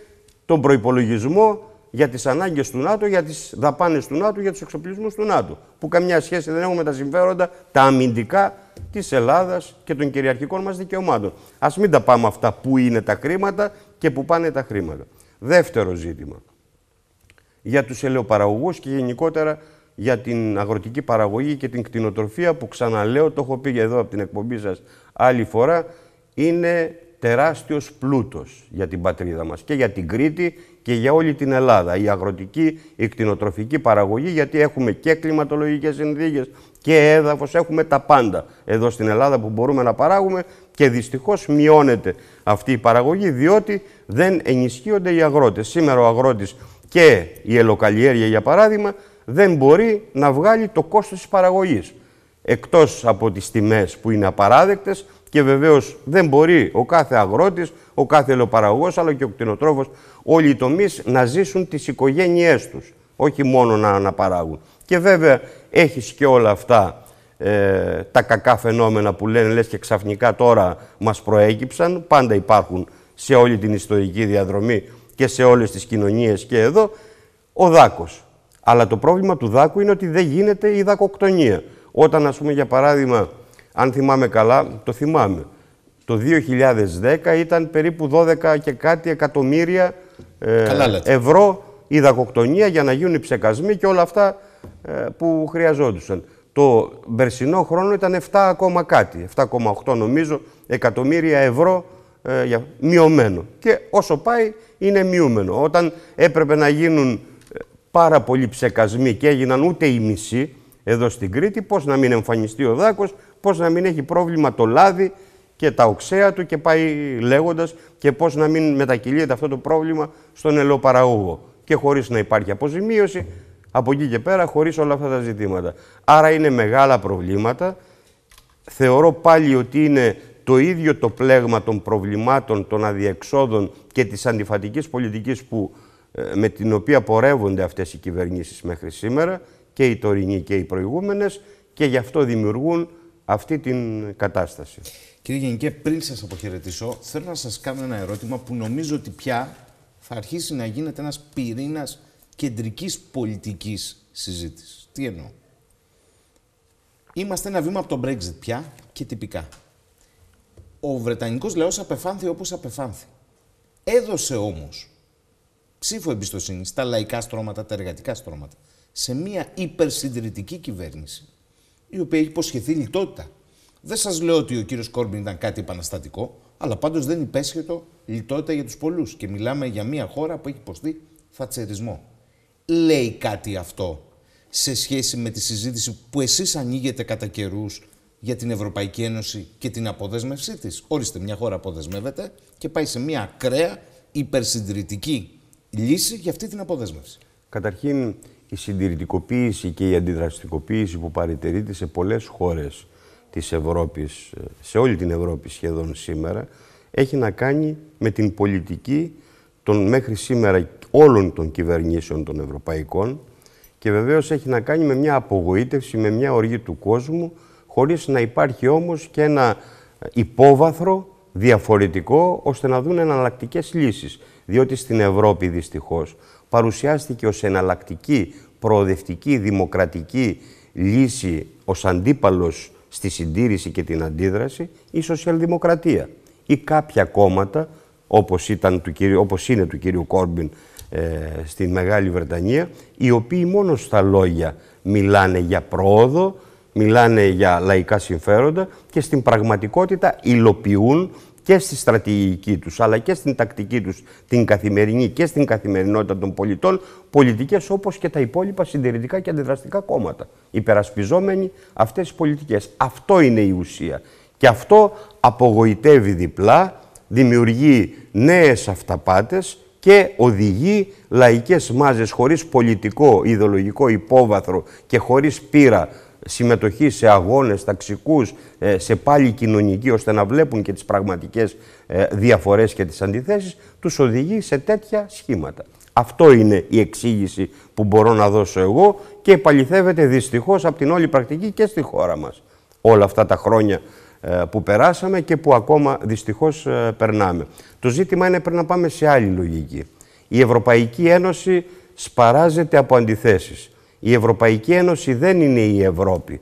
τον προϋπολογισμό για τις ανάγκες του ΝΑΤΟ, για τις δαπάνες του ΝΑΤΟ, για τους εξοπλισμούς του ΝΑΤΟ, που καμιά σχέση δεν έχουν με τα συμφέροντα, τα αμυντικά της Ελλάδας και των κυριαρχικών μας δικαιωμάτων. Ας μην τα πάμε αυτά που είναι τα χρήματα και που πάνε τα χρήματα. Δεύτερο ζήτημα. Για τους ελαιοπαραγωγούς και γενικότερα για την αγροτική παραγωγή και την κτηνοτροφία που ξαναλέω, το έχω πει εδώ από την εκπομπή σας άλλη φορά, είναι τεράστιος πλούτος για την πατρίδα μας και για την Κρήτη και για όλη την Ελλάδα. Η αγροτική, η κτηνοτροφική παραγωγή, γιατί έχουμε και κλιματολογικές συνθήκες και έδαφος, έχουμε τα πάντα εδώ στην Ελλάδα που μπορούμε να παράγουμε και δυστυχώς μειώνεται αυτή η παραγωγή διότι δεν ενισχύονται οι αγρότες. Σήμερα ο αγρότης και η ελοκαλλιέργεια για παράδειγμα δεν μπορεί να βγάλει το κόστος της παραγωγής εκτός από τις τιμές που είναι απαράδεκτες και βεβαίως δεν μπορεί ο κάθε αγρότης, ο κάθε ελαιοπαραγωγός αλλά και ο κτηνοτρόφος, όλοι οι τομείς να ζήσουν τις οικογένειές τους. Όχι μόνο να αναπαράγουν. Και βέβαια έχεις και όλα αυτά ε, τα κακά φαινόμενα που λένε λες και ξαφνικά τώρα μας προέκυψαν, πάντα υπάρχουν σε όλη την ιστορική διαδρομή και σε όλες τις κοινωνίες και εδώ, ο δάκος. Αλλά το πρόβλημα του δάκου είναι ότι δεν γίνεται η δακοκτονία. Όταν, ας πούμε, για παράδειγμα, αν θυμάμαι καλά, το θυμάμαι, το 2010 ήταν περίπου 12 και κάτι εκατομμύρια ε, ευρώ η δακοκτονία για να γίνουν οι ψεκασμοί και όλα αυτά ε, που χρειαζόντουσαν. Το περσινό χρόνο ήταν 7 κάτι, 7,8 νομίζω, εκατομμύρια ευρώ ε, για, μειωμένο. Και όσο πάει είναι μειούμενο. Όταν έπρεπε να γίνουν πάρα πολλοί ψεκασμοί και έγιναν ούτε η μισή εδώ στην Κρήτη, πώς να μην εμφανιστεί ο δάκος, πώς να μην έχει πρόβλημα το λάδι και τα οξέα του και πάει λέγοντας και πώς να μην μετακυλείται αυτό το πρόβλημα στον ελαιοπαραγωγό και χωρίς να υπάρχει αποζημίωση από εκεί και πέρα χωρίς όλα αυτά τα ζητήματα. Άρα είναι μεγάλα προβλήματα. Θεωρώ πάλι ότι είναι το ίδιο το πλέγμα των προβλημάτων, των αδιεξόδων και της αντιφατικής πολιτικής που, ε, με την οποία πορεύονται αυτές οι κυβερνήσεις μέχρι σήμερα και οι τωρινοί και οι προηγούμενες και γι' αυτό δημιουργούν αυτή την κατάσταση. Κύριε Γενικέ, πριν σας αποχαιρετήσω, θέλω να σας κάνω ένα ερώτημα που νομίζω ότι πια θα αρχίσει να γίνεται ένας πυρήνας κεντρικής πολιτικής συζήτησης. Τι εννοώ. Είμαστε ένα βήμα από τον Brexit πια και τυπικά. Ο Βρετανικός λαός απεφάνθη όπως απεφάνθη. Έδωσε όμως ψήφο εμπιστοσύνη στα λαϊκά στρώματα, τα εργατικά στρώματα, σε μια υπερσυντηρητική κυβέρνηση η οποία έχει υποσχεθεί λιτότητα. Δεν σας λέω ότι ο κύριος Κόρμπιν ήταν κάτι επαναστατικό, αλλά πάντως δεν υπέσχετο λιτότητα για τους πολλούς. Και μιλάμε για μια χώρα που έχει υποστεί φατσερισμό. Λέει κάτι αυτό σε σχέση με τη συζήτηση που εσείς ανοίγετε κατά καιρούς για την Ευρωπαϊκή Ένωση και την αποδέσμευσή της. Ορίστε, μια χώρα αποδεσμεύεται και πάει σε μια ακραία υπερσυντηρητική λύση για αυτή την αποδέσμευση. Καταρχήν, η συντηρητικοποίηση και η αντιδραστικοποίηση που παρετηρείται σε πολλές χώρες της Ευρώπης, σε όλη την Ευρώπη σχεδόν σήμερα, έχει να κάνει με την πολιτική των μέχρι σήμερα όλων των κυβερνήσεων των ευρωπαϊκών και βεβαίως έχει να κάνει με μια απογοήτευση, με μια οργή του κόσμου, χωρίς να υπάρχει όμως και ένα υπόβαθρο διαφορετικό, ώστε να δουν εναλλακτικές λύσεις. Διότι στην Ευρώπη δυστυχώς παρουσιάστηκε ως εναλλακτική, προοδευτική, δημοκρατική λύση ως αντίπαλος στη συντήρηση και την αντίδραση η σοσιαλδημοκρατία ή κάποια κόμματα όπως, ήταν του όπως είναι του κύριου Κόρμπιν ε, στην Μεγάλη Βρετανία οι οποίοι μόνο στα λόγια μιλάνε για πρόοδο, μιλάνε για λαϊκά συμφέροντα και στην πραγματικότητα υλοποιούν και στη στρατηγική τους, αλλά και στην τακτική τους την καθημερινή και στην καθημερινότητα των πολιτών, πολιτικές όπως και τα υπόλοιπα συντηρητικά και αντιδραστικά κόμματα, υπερασπιζόμενοι αυτές τις πολιτικές. Αυτό είναι η ουσία. Και αυτό απογοητεύει διπλά, δημιουργεί νέες αυταπάτες και οδηγεί λαϊκές μάζες χωρίς πολιτικό, ιδεολογικό υπόβαθρο και χωρίς πείρα συμμετοχή σε αγώνες ταξικούς, ε, σε πάλι κοινωνική, ώστε να βλέπουν και τις πραγματικές ε, διαφορές και τις αντιθέσεις, τους οδηγεί σε τέτοια σχήματα. Αυτό είναι η εξήγηση που μπορώ να δώσω εγώ και επαληθεύεται δυστυχώς από την όλη πρακτική και στη χώρα μας όλα αυτά τα χρόνια ε, που περάσαμε και που ακόμα δυστυχώς περνάμε. Το ζήτημα είναι πρέπει να πάμε σε άλλη λογική. Η Ευρωπαϊκή Ένωση σπαράζεται από αντιθέσεις. Η Ευρωπαϊκή Ένωση δεν είναι η Ευρώπη.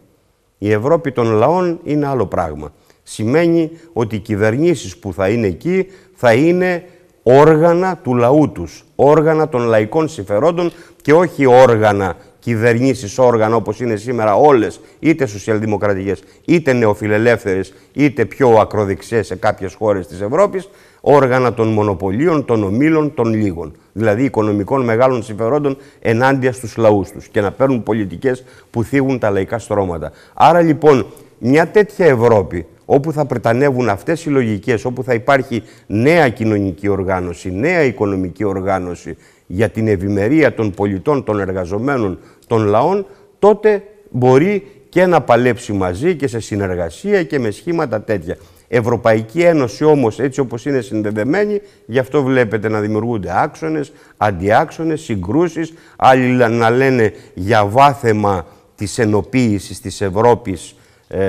Η Ευρώπη των λαών είναι άλλο πράγμα. Σημαίνει ότι οι κυβερνήσεις που θα είναι εκεί θα είναι όργανα του λαού τους, όργανα των λαϊκών συμφερόντων και όχι όργανα κυβερνήσεις όργανα όπως είναι σήμερα όλες, είτε σοσιαλδημοκρατικές, είτε νεοφιλελεύθερες, είτε πιο ακροδεξιές σε κάποιες χώρες της Ευρώπης, όργανα των μονοπωλίων, των ομίλων, των λίγων, δηλαδή οικονομικών μεγάλων συμφερόντων ενάντια στους λαούς τους και να παίρνουν πολιτικές που θίγουν τα λαϊκά στρώματα. Άρα λοιπόν μια τέτοια Ευρώπη όπου θα πρετανεύουν αυτές οι λογικές, όπου θα υπάρχει νέα κοινωνική οργάνωση, νέα οικονομική οργάνωση για την ευημερία των πολιτών, των εργαζομένων, των λαών, τότε μπορεί και να παλέψει μαζί και σε συνεργασία και με σχήματα τέτοια. Ευρωπαϊκή Ένωση όμως έτσι όπως είναι συνδεδεμένη, γι' αυτό βλέπετε να δημιουργούνται άξονες, αντιάξονες, συγκρούσεις, άλλοι να λένε για βάθεμα της ενοποίησης της Ευρώπης ε,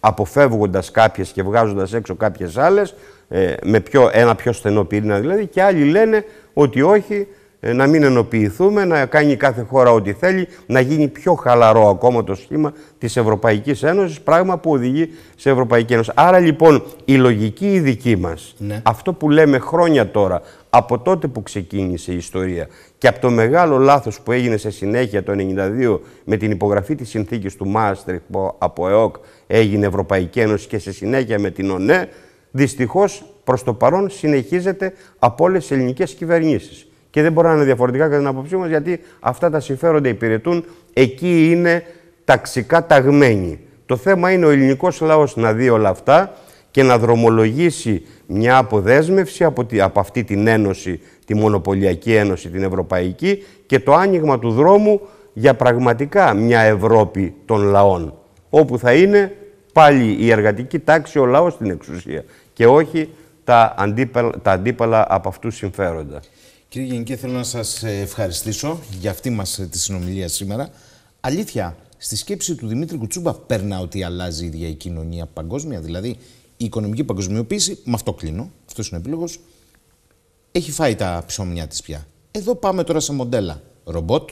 αποφεύγοντας κάποιες και βγάζοντας έξω κάποιες άλλες, ε, με πιο, ένα πιο στενό πυρήνα δηλαδή, και άλλοι λένε ότι όχι, ε, να μην ενοποιηθούμε, να κάνει κάθε χώρα ό,τι θέλει, να γίνει πιο χαλαρό ακόμα το σχήμα της Ευρωπαϊκής Ένωσης, πράγμα που οδηγεί σε Ευρωπαϊκή Ένωση. Άρα λοιπόν η λογική η δική μας, ναι. αυτό που λέμε χρόνια τώρα, από τότε που ξεκίνησε η ιστορία και από το μεγάλο λάθος που έγινε σε συνέχεια το 1992 με την υπογραφή της συνθήκης του Μάστριχ που από ΕΟΚ έγινε Ευρωπαϊκή Ένωση και σε συνέχεια με την ΟΝΕ, δυστυχώς προς το παρόν συνεχίζεται από όλες τις ελληνικές κυβερνήσεις. Και δεν μπορεί να είναι διαφορετικά κατά την άποψή μας, γιατί αυτά τα συμφέροντα υπηρετούν, εκεί είναι ταξικά ταγμένοι. Το θέμα είναι ο ελληνικός λαός να δει όλα αυτά και να δρομολογήσει μια αποδέσμευση από, από αυτή την ένωση, τη μονοπωλιακή ένωση, την ευρωπαϊκή και το άνοιγμα του δρόμου για πραγματικά μια Ευρώπη των λαών, όπου θα είναι πάλι η εργατική τάξη, ο λαός στην εξουσία και όχι τα αντίπαλα, τα από αυτούς συμφέροντα. Κύριε Γενική, θέλω να σας ε, ευχαριστήσω για αυτή μας ε, τη συνομιλία σήμερα. Αλήθεια, στη σκέψη του Δημήτρη Κουτσούμπα περνά ότι αλλάζει η ίδια η κοινωνία παγκόσμια, δηλαδή η οικονομική παγκοσμιοποίηση, με αυτό κλείνω, αυτός είναι ο επίλογος, έχει φάει τα ψωμιά της πια. Εδώ πάμε τώρα σε μοντέλα ρομπότ,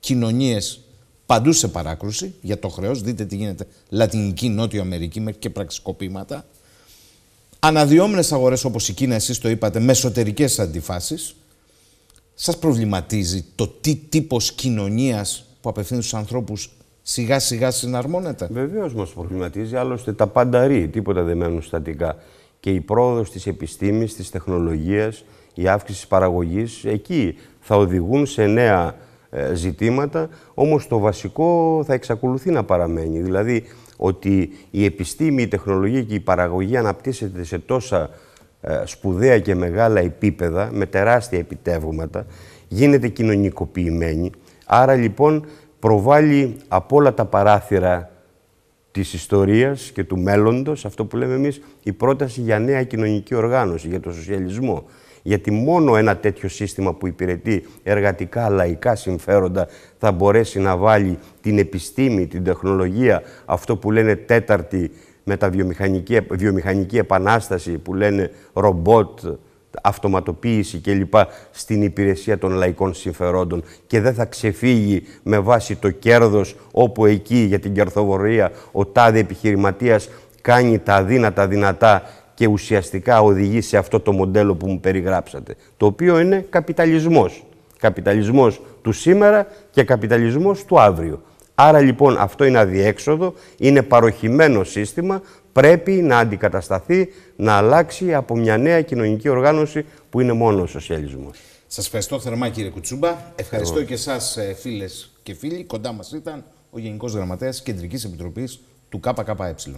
κοινωνίες παντού σε παράκρουση για το χρέος, δείτε τι γίνεται, Λατινική, Νότιο Αμερική μέχρι και πραξικοπήματα, αναδυόμενες αγορές όπως η Κίνα, το είπατε, με εσωτερικές αντιφάσεις, σας προβληματίζει το τι τύπος κοινωνίας που απευθύνει στους ανθρώπους σιγά σιγά συναρμόνεται. Βεβαίως μας προβληματίζει, άλλωστε τα πάντα τίποτα δεν μένουν στατικά. Και η πρόοδος της επιστήμης, της τεχνολογίας, η αύξηση της παραγωγής, εκεί θα οδηγούν σε νέα ε, ζητήματα, όμως το βασικό θα εξακολουθεί να παραμένει. Δηλαδή ότι η επιστήμη, η τεχνολογία και η παραγωγή αναπτύσσεται σε τόσα ε, σπουδαία και μεγάλα επίπεδα, με τεράστια επιτεύγματα, γίνεται κοινωνικοποιημένη. Άρα λοιπόν προβάλλει από όλα τα παράθυρα της ιστορίας και του μέλλοντος, αυτό που λέμε εμείς, η πρόταση για νέα κοινωνική οργάνωση, για τον σοσιαλισμό. Γιατί μόνο ένα τέτοιο σύστημα που υπηρετεί εργατικά λαϊκά συμφέροντα θα μπορέσει να βάλει την επιστήμη, την τεχνολογία, αυτό που λένε τέταρτη με τα βιομηχανική, βιομηχανική επανάσταση που λένε ρομπότ, αυτοματοποίηση κλπ. στην υπηρεσία των λαϊκών συμφερόντων και δεν θα ξεφύγει με βάση το κέρδος όπου εκεί για την κερδοφορία ο τάδε επιχειρηματίας κάνει τα αδύνατα δυνατά και ουσιαστικά οδηγεί σε αυτό το μοντέλο που μου περιγράψατε, το οποίο είναι καπιταλισμός. Καπιταλισμός του σήμερα και καπιταλισμός του αύριο. Άρα λοιπόν αυτό είναι αδιέξοδο, είναι παροχημένο σύστημα, πρέπει να αντικατασταθεί, να αλλάξει από μια νέα κοινωνική οργάνωση που είναι μόνο ο σοσιαλισμός. Σας ευχαριστώ θερμά κύριε Κουτσούμπα. Ευχαριστώ και εσάς ε, φίλες και φίλοι. Κοντά μας ήταν ο Γενικός Γραμματέας Κεντρικής Επιτροπής του ΚΚΕ.